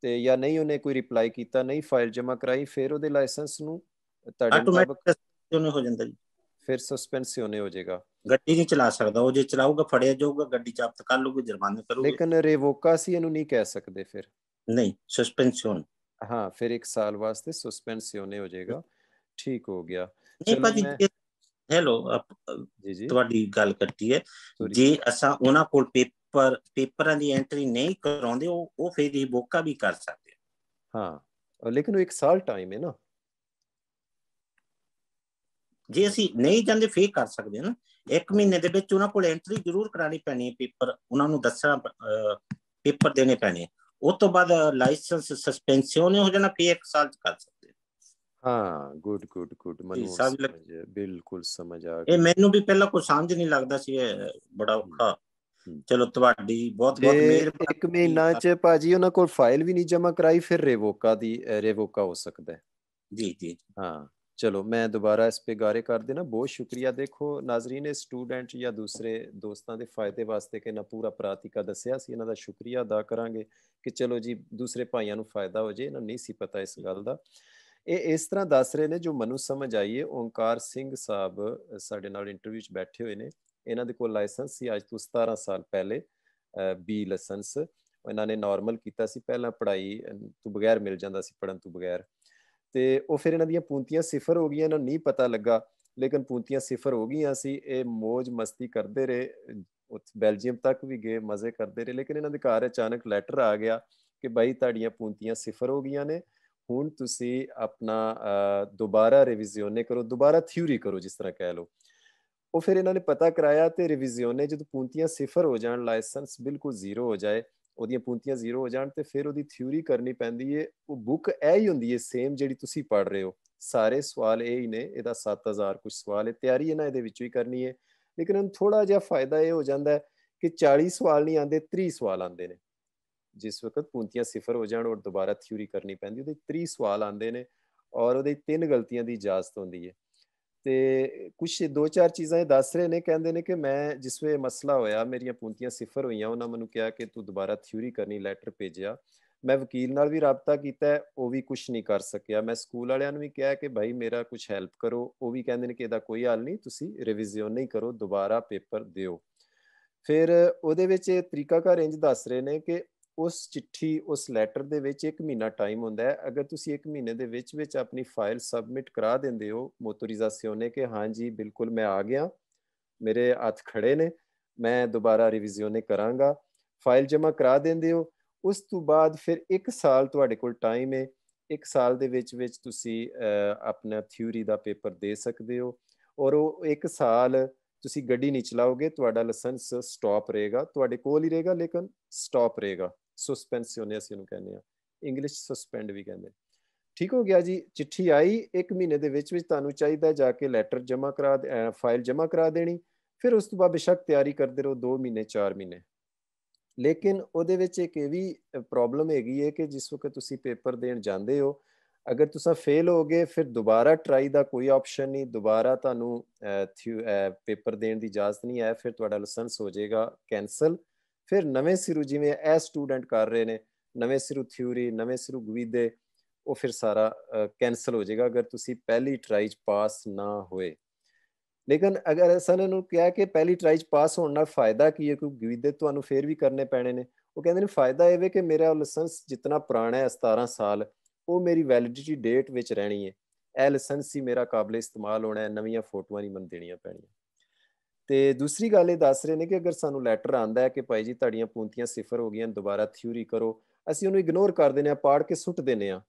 ਤੇ ਜਾਂ ਨਹੀਂ ਉਹਨੇ ਕੋਈ ਰਿਪਲਾਈ ਕੀਤਾ ਨਹੀਂ ਫਾਈਲ ਜਮ੍ਹਾਂ ਕਰਾਈ ਫਿਰ ਉਹਦੇ ਲਾਇਸੈਂਸ ਨੂੰ ਤੁਹਾਡੇ ਮੁਤਾਬਕ ਹੋ ਜਾਂਦਾ ਜੀ ਫਿਰ ਸਸਪੈਂਸਿਓਨੇ ਹੋ ਜਾਏਗਾ ਗੱਡੀ ਨਹੀਂ ਚਲਾ ਸਕਦਾ ਉਹ ਜੇ ਚਲਾਊਗਾ ਫੜਿਆ ਜਾਊਗਾ ਗੱਡੀ ਜ਼ਬਤ ਕਰ ਲੂਗੇ ਜੁਰਮਾਨਾ ਕਰੂਗੇ ਲੇਕਿਨ ਰੇਵੋਕਾ ਸੀ ਇਹਨੂੰ ਨਹੀਂ ਕਹਿ ਸਕਦੇ ਫਿਰ ਨਹੀਂ ਸਸਪੈਂਸ਼ਨ ਹਾਂ ਫਿਰ 1 ਸਾਲ ਵਾਸਤੇ ਸਸਪੈਂਸਿਓਨੇ ਹੋ ਜਾਏਗਾ ਠੀਕ ਹੋ ਗਿਆ ਜੀ ਭਾਜੀ ਹੈਲੋ ਜੀ ਜੀ ਤੁਹਾਡੀ ਗੱਲ ਕਰਤੀ ਹੈ ਜੇ ਅਸਾਂ ਉਹਨਾਂ ਕੋਲ ਪੇਪਰ ਪੇਪਰਾਂ ਦੀ ਐਂਟਰੀ ਨਹੀਂ ਕਰਾਉਂਦੇ ਉਹ ਉਹ ਫਿਰ ਇਹ ਬੋਕਾ ਵੀ ਕਰ ਸਕਦੇ ਹਾਂ ਲੇਕਿਨ ਉਹ 1 ਸਾਲ ਟਾਈਮ ਹੈ ਨਾ ਜੇ ਅਸੀਂ ਨਹੀਂ ਜਾਂਦੇ ਫੇਕ ਕਰ ਸਕਦੇ ਹਾਂ ਨਾ ਇੱਕ ਮਹੀਨੇ ਦੇ ਵਿੱਚ ਉਹਨਾਂ ਕੋਲ ਐਂਟਰੀ ਜ਼ਰੂਰ ਕਰਾਣੀ ਪੈਣੀ ਹੈ ਪੇਪਰ ਉਹਨਾਂ ਨੂੰ ਦੱਸਣਾ ਪੇਪਰ ਦੇਣੇ ਪੈਣੇ ਉਸ ਤੋਂ ਬਾਅਦ ਲਾਇਸੈਂਸ ਸਸਪੈਂਸ਼ਨ ਹੋ ਜਾਣਾ ਫੇਰ ਇੱਕ ਸਾਲ ਚ ਕਰ ਸਕਦੇ ਹਾਂ ਗੁੱਡ ਗੁੱਡ ਗੁੱਡ ਮੈਨੂੰ ਬਿਲਕੁਲ ਸਮਝ ਆ ਗਿਆ ਇਹ ਮੈਨੂੰ ਵੀ ਪਹਿਲਾਂ ਕੋਈ ਸਮਝ ਨਹੀਂ ਲੱਗਦਾ ਸੀ ਇਹ ਬੜਾ ਔਖਾ ਚਲੋ ਤੁਹਾਡੀ ਬਹੁਤ ਬਹੁਤ ਮਿਹਰ ਇੱਕ ਮਹੀਨਾ ਚ ਭਾਜੀ ਉਹਨਾਂ ਕੋਲ ਫਾਈਲ ਵੀ ਨਹੀਂ ਜਮਾ ਕਰਾਈ ਫਿਰ ਰਿਵੋਕਾ ਦੀ ਰਿਵੋਕਾ ਹੋ ਸਕਦਾ ਹੈ ਜੀ ਜੀ ਹਾਂ ਮੈਂ ਦੁਬਾਰਾ ਇਸ ਤੇ ਗਾਰੇ ਕਰ ਦੇਣਾ ਬਹੁਤ ਸ਼ੁਕਰੀਆ ਦੇਖੋ ਨਾਜ਼ਰੀਨ ਇਹ ਸਟੂਡੈਂਟ ਜਾਂ ਦੂਸਰੇ ਦੋਸਤਾਂ ਦੇ ਫਾਇਦੇ ਵਾਸਤੇ ਕਿ ਨਾ ਪੂਰਾ ਪ੍ਰਾਤਿਕਾ ਦੱਸਿਆ ਸੀ ਇਹਨਾਂ ਦਾ ਸ਼ੁਕਰੀਆ ਅਦਾ ਕਰਾਂਗੇ ਕਿ ਚਲੋ ਜੀ ਦੂਸਰੇ ਭਾਈਆਂ ਨੂੰ ਫਾਇਦਾ ਹੋ ਜੇ ਇਹਨਾਂ ਨਹੀਂ ਸੀ ਪਤਾ ਇਸ ਗੱਲ ਦਾ ਇਹ ਇਸ ਤਰ੍ਹਾਂ ਦੱਸ ਰਹੇ ਨੇ ਜੋ ਮਨੂ ਸਮਝ ਆਈਏ ਓਮਕਾਰ ਸਿੰਘ ਸਾਹਿਬ ਸਾਡੇ ਨਾਲ ਇੰਟਰਵਿਊ 'ਚ ਬੈਠੇ ਹੋਏ ਨੇ ਇਹਨਾਂ ਦੇ ਕੋਲ ਲਾਇਸੈਂਸ ਸੀ ਅੱਜ ਤੋਂ 17 ਸਾਲ ਪਹਿਲੇ ਬੀ ਲਾਇਸੈਂਸ ਉਹਨਾਂ ਨੇ ਨਾਰਮਲ ਕੀਤਾ ਸੀ ਪਹਿਲਾਂ ਪੜ੍ਹਾਈ ਤੋਂ ਬਗੈਰ ਮਿਲ ਜਾਂਦਾ ਸੀ ਪੜਨ ਤੋਂ ਬਗੈਰ ਤੇ ਉਹ ਫਿਰ ਇਹਨਾਂ ਦੀਆਂ ਪੂੰਤੀਆਂ ਸਿਫਰ ਹੋ ਗਈਆਂ ਇਹਨਾਂ ਨਹੀਂ ਪਤਾ ਲੱਗਾ ਲੇਕਿਨ ਪੂੰਤੀਆਂ ਸਿਫਰ ਹੋ ਗਈਆਂ ਸੀ ਇਹ ਮौज ਮਸਤੀ ਕਰਦੇ ਰਹੇ ਉੱਥੇ ਬੈਲਜੀਅਮ ਤੱਕ ਵੀ ਗਏ ਮਜ਼ੇ ਕਰਦੇ ਰਹੇ ਲੇਕਿਨ ਇਹਨਾਂ ਦੇ ਘਰ ਅਚਾਨਕ ਲੈਟਰ ਆ ਗਿਆ ਕਿ ਬਾਈ ਤੁਹਾਡੀਆਂ ਪੂੰਤੀਆਂ ਸਿਫਰ ਹੋ ਗਈਆਂ ਨੇ ਹੁਣ ਤੁਸੀਂ ਆਪਣਾ ਦੁਬਾਰਾ ਰਿਵੀਜ਼ਨੇ ਕਰੋ ਦੁਬਾਰਾ ਥਿਊਰੀ ਕਰੋ ਜਿਸ ਤਰ੍ਹਾਂ ਕਹਿ ਲਓ ਉਹ ਫਿਰ ਇਹਨਾਂ ਨੇ ਪਤਾ ਕਰਾਇਆ ਤੇ ਰਿਵੀਜ਼ਨੇ ਜਦੋਂ ਪੂੰਤੀਆਂ ਸਿਫਰ ਹੋ ਜਾਣ ਲਾਇਸੈਂਸ ਬਿਲਕੁਲ ਜ਼ੀਰੋ ਹੋ ਜਾਏ ਉਹਦੀਆਂ ਪੁੰਤੀਆਂ ਜ਼ੀਰੋ ਹੋ ਜਾਣ ਤੇ ਫਿਰ ਉਹਦੀ ਥਿਊਰੀ ਕਰਨੀ ਪੈਂਦੀ ਏ ਉਹ ਬੁੱਕ ਐ ਹੀ ਹੁੰਦੀ ਏ ਸੇਮ ਜਿਹੜੀ ਤੁਸੀਂ ਪੜ ਰਹੇ ਹੋ ਸਾਰੇ ਸਵਾਲ ਇਹ ਹੀ ਨੇ ਇਹਦਾ 7000 ਕੁਝ ਸਵਾਲ ਹੈ ਤਿਆਰੀ ਇਹਨਾਂ ਇਹਦੇ ਵਿੱਚੋਂ ਹੀ ਕਰਨੀ ਏ ਲੇਕਿਨ ਥੋੜਾ ਜਿਹਾ ਫਾਇਦਾ ਇਹ ਹੋ ਜਾਂਦਾ ਕਿ 40 ਸਵਾਲ ਨਹੀਂ ਆਉਂਦੇ 30 ਸਵਾਲ ਆਉਂਦੇ ਨੇ ਜਿਸ ਵਕਤ ਪੁੰਤੀਆਂ ਸਿਫਰ ਹੋ ਜਾਣ ਔਰ ਦੁਬਾਰਾ ਥਿਊਰੀ ਕਰਨੀ ਪੈਂਦੀ ਉਹਦੇ 30 ਸਵਾਲ ਆਉਂਦੇ ਨੇ ਔਰ ਉਹਦੇ ਤਿੰਨ ਗਲਤੀਆਂ ਦੀ ਇਜਾਜ਼ਤ ਹੁੰਦੀ ਏ ਤੇ ਕੁਝ ਦੋ ਚਾਰ ਚੀਜ਼ਾਂ ਇਹ ਦੱਸ ਰਹੇ ਨੇ ਕਹਿੰਦੇ ਨੇ ਕਿ ਮੈਂ ਜਿਸ ਵੇ ਮਸਲਾ ਹੋਇਆ ਮੇਰੀਆਂ ਪੂੰਤੀਆਂ ਸਿਫਰ ਹੋਈਆਂ ਉਹਨਾਂ ਮੈਨੂੰ ਕਿਹਾ ਕਿ ਤੂੰ ਦੁਬਾਰਾ ਥਿਊਰੀ ਕਰਨੀ ਲੈਟਰ ਭੇਜਿਆ ਮੈਂ ਵਕੀਲ ਨਾਲ ਵੀ ਰਾਬਤਾ ਕੀਤਾ ਉਹ ਵੀ ਕੁਝ ਨਹੀਂ ਕਰ ਸਕਿਆ ਮੈਂ ਸਕੂਲ ਵਾਲਿਆਂ ਨੂੰ ਵੀ ਕਿਹਾ ਕਿ ਭਾਈ ਮੇਰਾ ਕੁਝ ਹੈਲਪ ਕਰੋ ਉਹ ਵੀ ਕਹਿੰਦੇ ਨੇ ਕਿ ਇਹਦਾ ਕੋਈ ਹੱਲ ਨਹੀਂ ਤੁਸੀਂ ਰਿਵੀਜ਼ਨ ਨਹੀਂ ਕਰੋ ਦੁਬਾਰਾ ਪੇਪਰ ਦਿਓ ਫਿਰ ਉਹਦੇ ਵਿੱਚ ਇਹ ਤਰੀਕਾਕਾਰ ਇੰਜ ਦੱਸ ਰਹੇ ਨੇ ਕਿ ਉਸ ਚਿੱਠੀ ਉਸ ਲੈਟਰ ਦੇ ਵਿੱਚ 1 ਮਹੀਨਾ ਟਾਈਮ ਹੁੰਦਾ ਹੈ ਅਗਰ ਤੁਸੀਂ 1 ਮਹੀਨੇ ਦੇ ਵਿੱਚ ਵਿੱਚ ਆਪਣੀ ਫਾਈਲ ਸਬਮਿਟ ਕਰਾ ਦਿੰਦੇ ਹੋ ਨੇ ਕਿ ਹਾਂਜੀ ਬਿਲਕੁਲ ਮੈਂ ਆ ਗਿਆ ਮੇਰੇ ਹੱਥ ਖੜੇ ਨੇ ਮੈਂ ਦੁਬਾਰਾ ਰਿਵੀਜ਼ਨ ਕਰਾਂਗਾ ਫਾਈਲ ਜਮ੍ਹਾਂ ਕਰਾ ਦਿੰਦੇ ਹੋ ਉਸ ਤੋਂ ਬਾਅਦ ਫਿਰ 1 ਸਾਲ ਤੁਹਾਡੇ ਕੋਲ ਟਾਈਮ ਹੈ 1 ਸਾਲ ਦੇ ਵਿੱਚ ਵਿੱਚ ਤੁਸੀਂ ਆਪਣਾ ਥਿਊਰੀ ਦਾ ਪੇਪਰ ਦੇ ਸਕਦੇ ਹੋ ਔਰ ਉਹ 1 ਸਾਲ ਤੁਸੀਂ ਗੱਡੀ ਨਹੀਂ ਚਲਾਓਗੇ ਤੁਹਾਡਾ ਲਾਇਸੈਂਸ ਸਟਾਪ ਰਹੇਗਾ ਤੁਹਾਡੇ ਕੋਲ ਹੀ ਰਹੇਗਾ ਲੇਕਿਨ ਸਟਾਪ ਰਹੇਗਾ ਸਸਪੈਂਸ ਹੁੰਦੇ ਅਸੀਂ ਉਹਨੂੰ ਕਹਿੰਦੇ ਆ ਇੰਗਲਿਸ਼ ਸਸਪੈਂਡ ਵੀ ਕਹਿੰਦੇ ਠੀਕ ਹੋ ਗਿਆ ਜੀ ਚਿੱਠੀ ਆਈ 1 ਮਹੀਨੇ ਦੇ ਵਿੱਚ ਵਿੱਚ ਤੁਹਾਨੂੰ ਚਾਹੀਦਾ ਜਾ ਕੇ ਲੈਟਰ ਜਮ੍ਹਾਂ ਕਰਾ ਫਾਈਲ ਜਮ੍ਹਾਂ ਕਰਾ ਦੇਣੀ ਫਿਰ ਉਸ ਤੋਂ ਬਾਅਦ ਬਿਸ਼ੱਕ ਤਿਆਰੀ ਕਰਦੇ ਰਹੋ 2 ਮਹੀਨੇ 4 ਮਹੀਨੇ ਲੇਕਿਨ ਉਹਦੇ ਵਿੱਚ ਇੱਕ ਇਹ ਵੀ ਪ੍ਰੋਬਲਮ ਹੈਗੀ ਹੈ ਕਿ ਜਿਸ ਵਕਤ ਤੁਸੀਂ ਪੇਪਰ ਦੇਣ ਜਾਂਦੇ ਹੋ ਅਗਰ ਤੁਸੀਂ ਫੇਲ ਹੋ ਗਏ ਫਿਰ ਦੁਬਾਰਾ ਟਰਾਈ ਦਾ ਕੋਈ ਆਪਸ਼ਨ ਨਹੀਂ ਦੁਬਾਰਾ ਤੁਹਾਨੂੰ ਪੇਪਰ ਦੇਣ ਦੀ ਇਜਾਜ਼ਤ ਨਹੀਂ ਹੈ ਫਿਰ ਤੁਹਾਡਾ ਲਾਇਸੈਂਸ ਹੋ ਜਾਏਗਾ ਕੈਨਸਲ ਫਿਰ ਨਵੇਂ ਸਿਰੂ ਜਿਵੇਂ ਐ ਸਟੂਡੈਂਟ ਕਰ ਰਹੇ ਨੇ ਨਵੇਂ ਸਿਰੂ ਥਿਊਰੀ ਨਵੇਂ ਸਿਰੂ ਗਵੀਦੇ ਉਹ ਫਿਰ ਸਾਰਾ ਕੈਨਸਲ ਹੋ ਜਾਏਗਾ ਅਗਰ ਤੁਸੀਂ ਪਹਿਲੀ ਟਰਾਈ 'ਚ ਪਾਸ ਨਾ ਹੋਏ ਲੇਕਿਨ ਅਗਰ ਅਸਾਂ ਨੂੰ ਕਿਹਾ ਕਿ ਪਹਿਲੀ ਟਰਾਈ 'ਚ ਪਾਸ ਹੋਣ ਨਾਲ ਫਾਇਦਾ ਕੀ ਹੈ ਕਿਉਂਕਿ ਗਵੀਦੇ ਤੁਹਾਨੂੰ ਫੇਰ ਵੀ ਕਰਨੇ ਪੈਣੇ ਨੇ ਉਹ ਕਹਿੰਦੇ ਨੇ ਫਾਇਦਾ ਇਹ ਵੇ ਕਿ ਮੇਰਾ ਲਾਇਸੈਂਸ ਜਿੰਨਾ ਪੁਰਾਣਾ ਹੈ 17 ਸਾਲ ਉਹ ਮੇਰੀ ਵੈਲਿਡਿਟੀ ਡੇਟ ਵਿੱਚ ਰਹਿਣੀ ਹੈ ਇਹ ਲਾਇਸੈਂਸ ਹੀ ਮੇਰਾ ਕਾਬਲੇ ਇਸਤੇਮਾਲ ਹੋਣਾ ਹੈ ਨਵੀਆਂ ਫੋਟੋਆਂ ਨਹੀਂ ਮੰਨ ਦੇਣੀਆਂ ਪੈਣੀਆਂ ਤੇ ਦੂਸਰੀ ਗੱਲ ਇਹ ਦੱਸ ਰਹੇ ਨੇ ਕਿ ਅਗਰ ਸਾਨੂੰ ਲੈਟਰ ਆਂਦਾ ਹੈ ਕਿ ਭਾਈ ਜੀ ਤੁਹਾਡੀਆਂ ਪੂੰਤੀਆਂ ਸਿਫਰ ਹੋ ਗਈਆਂ ਦੁਬਾਰਾ ਥਿਊਰੀ ਕਰੋ ਅਸੀਂ ਉਹਨੂੰ ਇਗਨੋਰ ਕਰ ਦਿੰਦੇ ਆ ਪਾੜ ਕੇ ਸੁੱਟ ਦਿੰਦੇ ਆ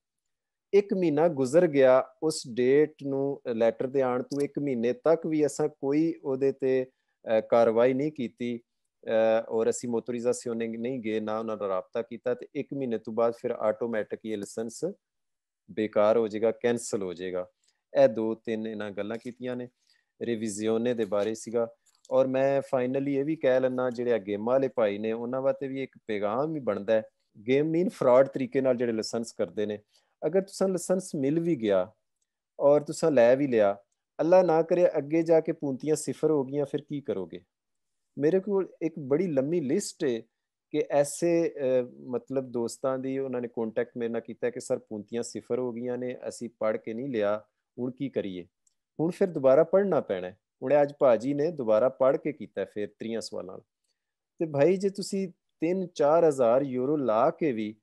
ਇੱਕ ਮਹੀਨਾ ਗੁਜ਼ਰ ਗਿਆ ਉਸ ਡੇਟ ਨੂੰ ਲੈਟਰ ਦੇ ਆਣ ਤੋਂ ਇੱਕ ਮਹੀਨੇ ਤੱਕ ਵੀ ਅਸਾਂ ਕੋਈ ਉਹਦੇ ਤੇ ਕਾਰਵਾਈ ਨਹੀਂ ਕੀਤੀ ਔਰ ਅਸੀਂ ਮੋਟਰਾਈਜ਼ੇਸ਼ਨ ਨਹੀਂ ਗਏ ਨਾ ਉਹਨਾਂ ਨਾਲ ਰਾਬਤਾ ਕੀਤਾ ਤੇ ਇੱਕ ਮਹੀਨੇ ਤੋਂ ਬਾਅਦ ਫਿਰ ਆਟੋਮੈਟਿਕ ਇਹ ਲਾਇਸੈਂਸ ਬੇਕਾਰ ਹੋ ਜਾਏਗਾ ਕੈਨਸਲ ਹੋ ਜਾਏਗਾ ਇਹ ਦੋ ਤਿੰਨ ਇਹਨਾਂ ਗੱਲਾਂ ਕੀਤੀਆਂ ਨੇ ਰਿਵੀਜ਼ਿਓਨੇ ਦੇ ਬਾਰੇ ਸੀਗਾ ਔਰ ਮੈਂ ਫਾਈਨਲੀ ਇਹ ਵੀ ਕਹਿ ਲੈਣਾ ਜਿਹੜੇ ਗੇਮਾਂ ਵਾਲੇ ਭਾਈ ਨੇ ਉਹਨਾਂ ਵਾਸਤੇ ਵੀ ਇੱਕ ਪੇਗਾਮ ਹੀ ਬਣਦਾ ਹੈ ਗੇਮ ਮੀਨ ਫਰਾਡ ਤਰੀਕੇ ਨਾਲ ਜਿਹੜੇ ਲਾਇਸੈਂਸ ਕਰਦੇ ਨੇ ਅਗਰ ਤੁਸੀਂ ਲਾਇਸੈਂਸ ਮਿਲ ਵੀ ਗਿਆ ਔਰ ਤੁਸੀਂ ਲੈ ਵੀ ਲਿਆ ਅੱਲਾ ਨਾ ਕਰੇ ਅੱਗੇ ਜਾ ਕੇ ਪੂੰਤੀਆਂ ਸਿਫਰ ਹੋ ਗਈਆਂ ਫਿਰ ਕੀ ਕਰੋਗੇ ਮੇਰੇ ਕੋਲ ਇੱਕ ਬੜੀ ਲੰਮੀ ਲਿਸਟ ਹੈ ਕਿ ਐਸੇ ਮਤਲਬ ਦੋਸਤਾਂ ਦੀ ਉਹਨਾਂ ਨੇ ਕੰਟੈਕਟ ਮੇਰੇ ਨਾਲ ਕੀਤਾ ਕਿ ਸਰ ਪੂੰਤੀਆਂ ਸਿਫਰ ਹੋ ਗਈਆਂ ਨੇ ਅਸੀਂ ਪੜ ਕੇ ਨਹੀਂ ਲਿਆ ਹੁਣ ਕੀ ਕਰੀਏ ਹੁਣ ਫਿਰ ਦੁਬਾਰਾ ਪੜਨਾ ਪੈਣਾ ਉਹਨੇ ਅੱਜ ਭਾਜੀ ਨੇ ਦੁਬਾਰਾ ਪੜ੍ਹ ਕੇ ਕੀਤਾ ਫਿਰ 30 ਸਵਾਲਾਂ ਤੇ ਭਾਈ ਜੇ ਤੁਸੀਂ 3-4000 ਯੂਰੋ ਲਾ ਕੇ ਵੀ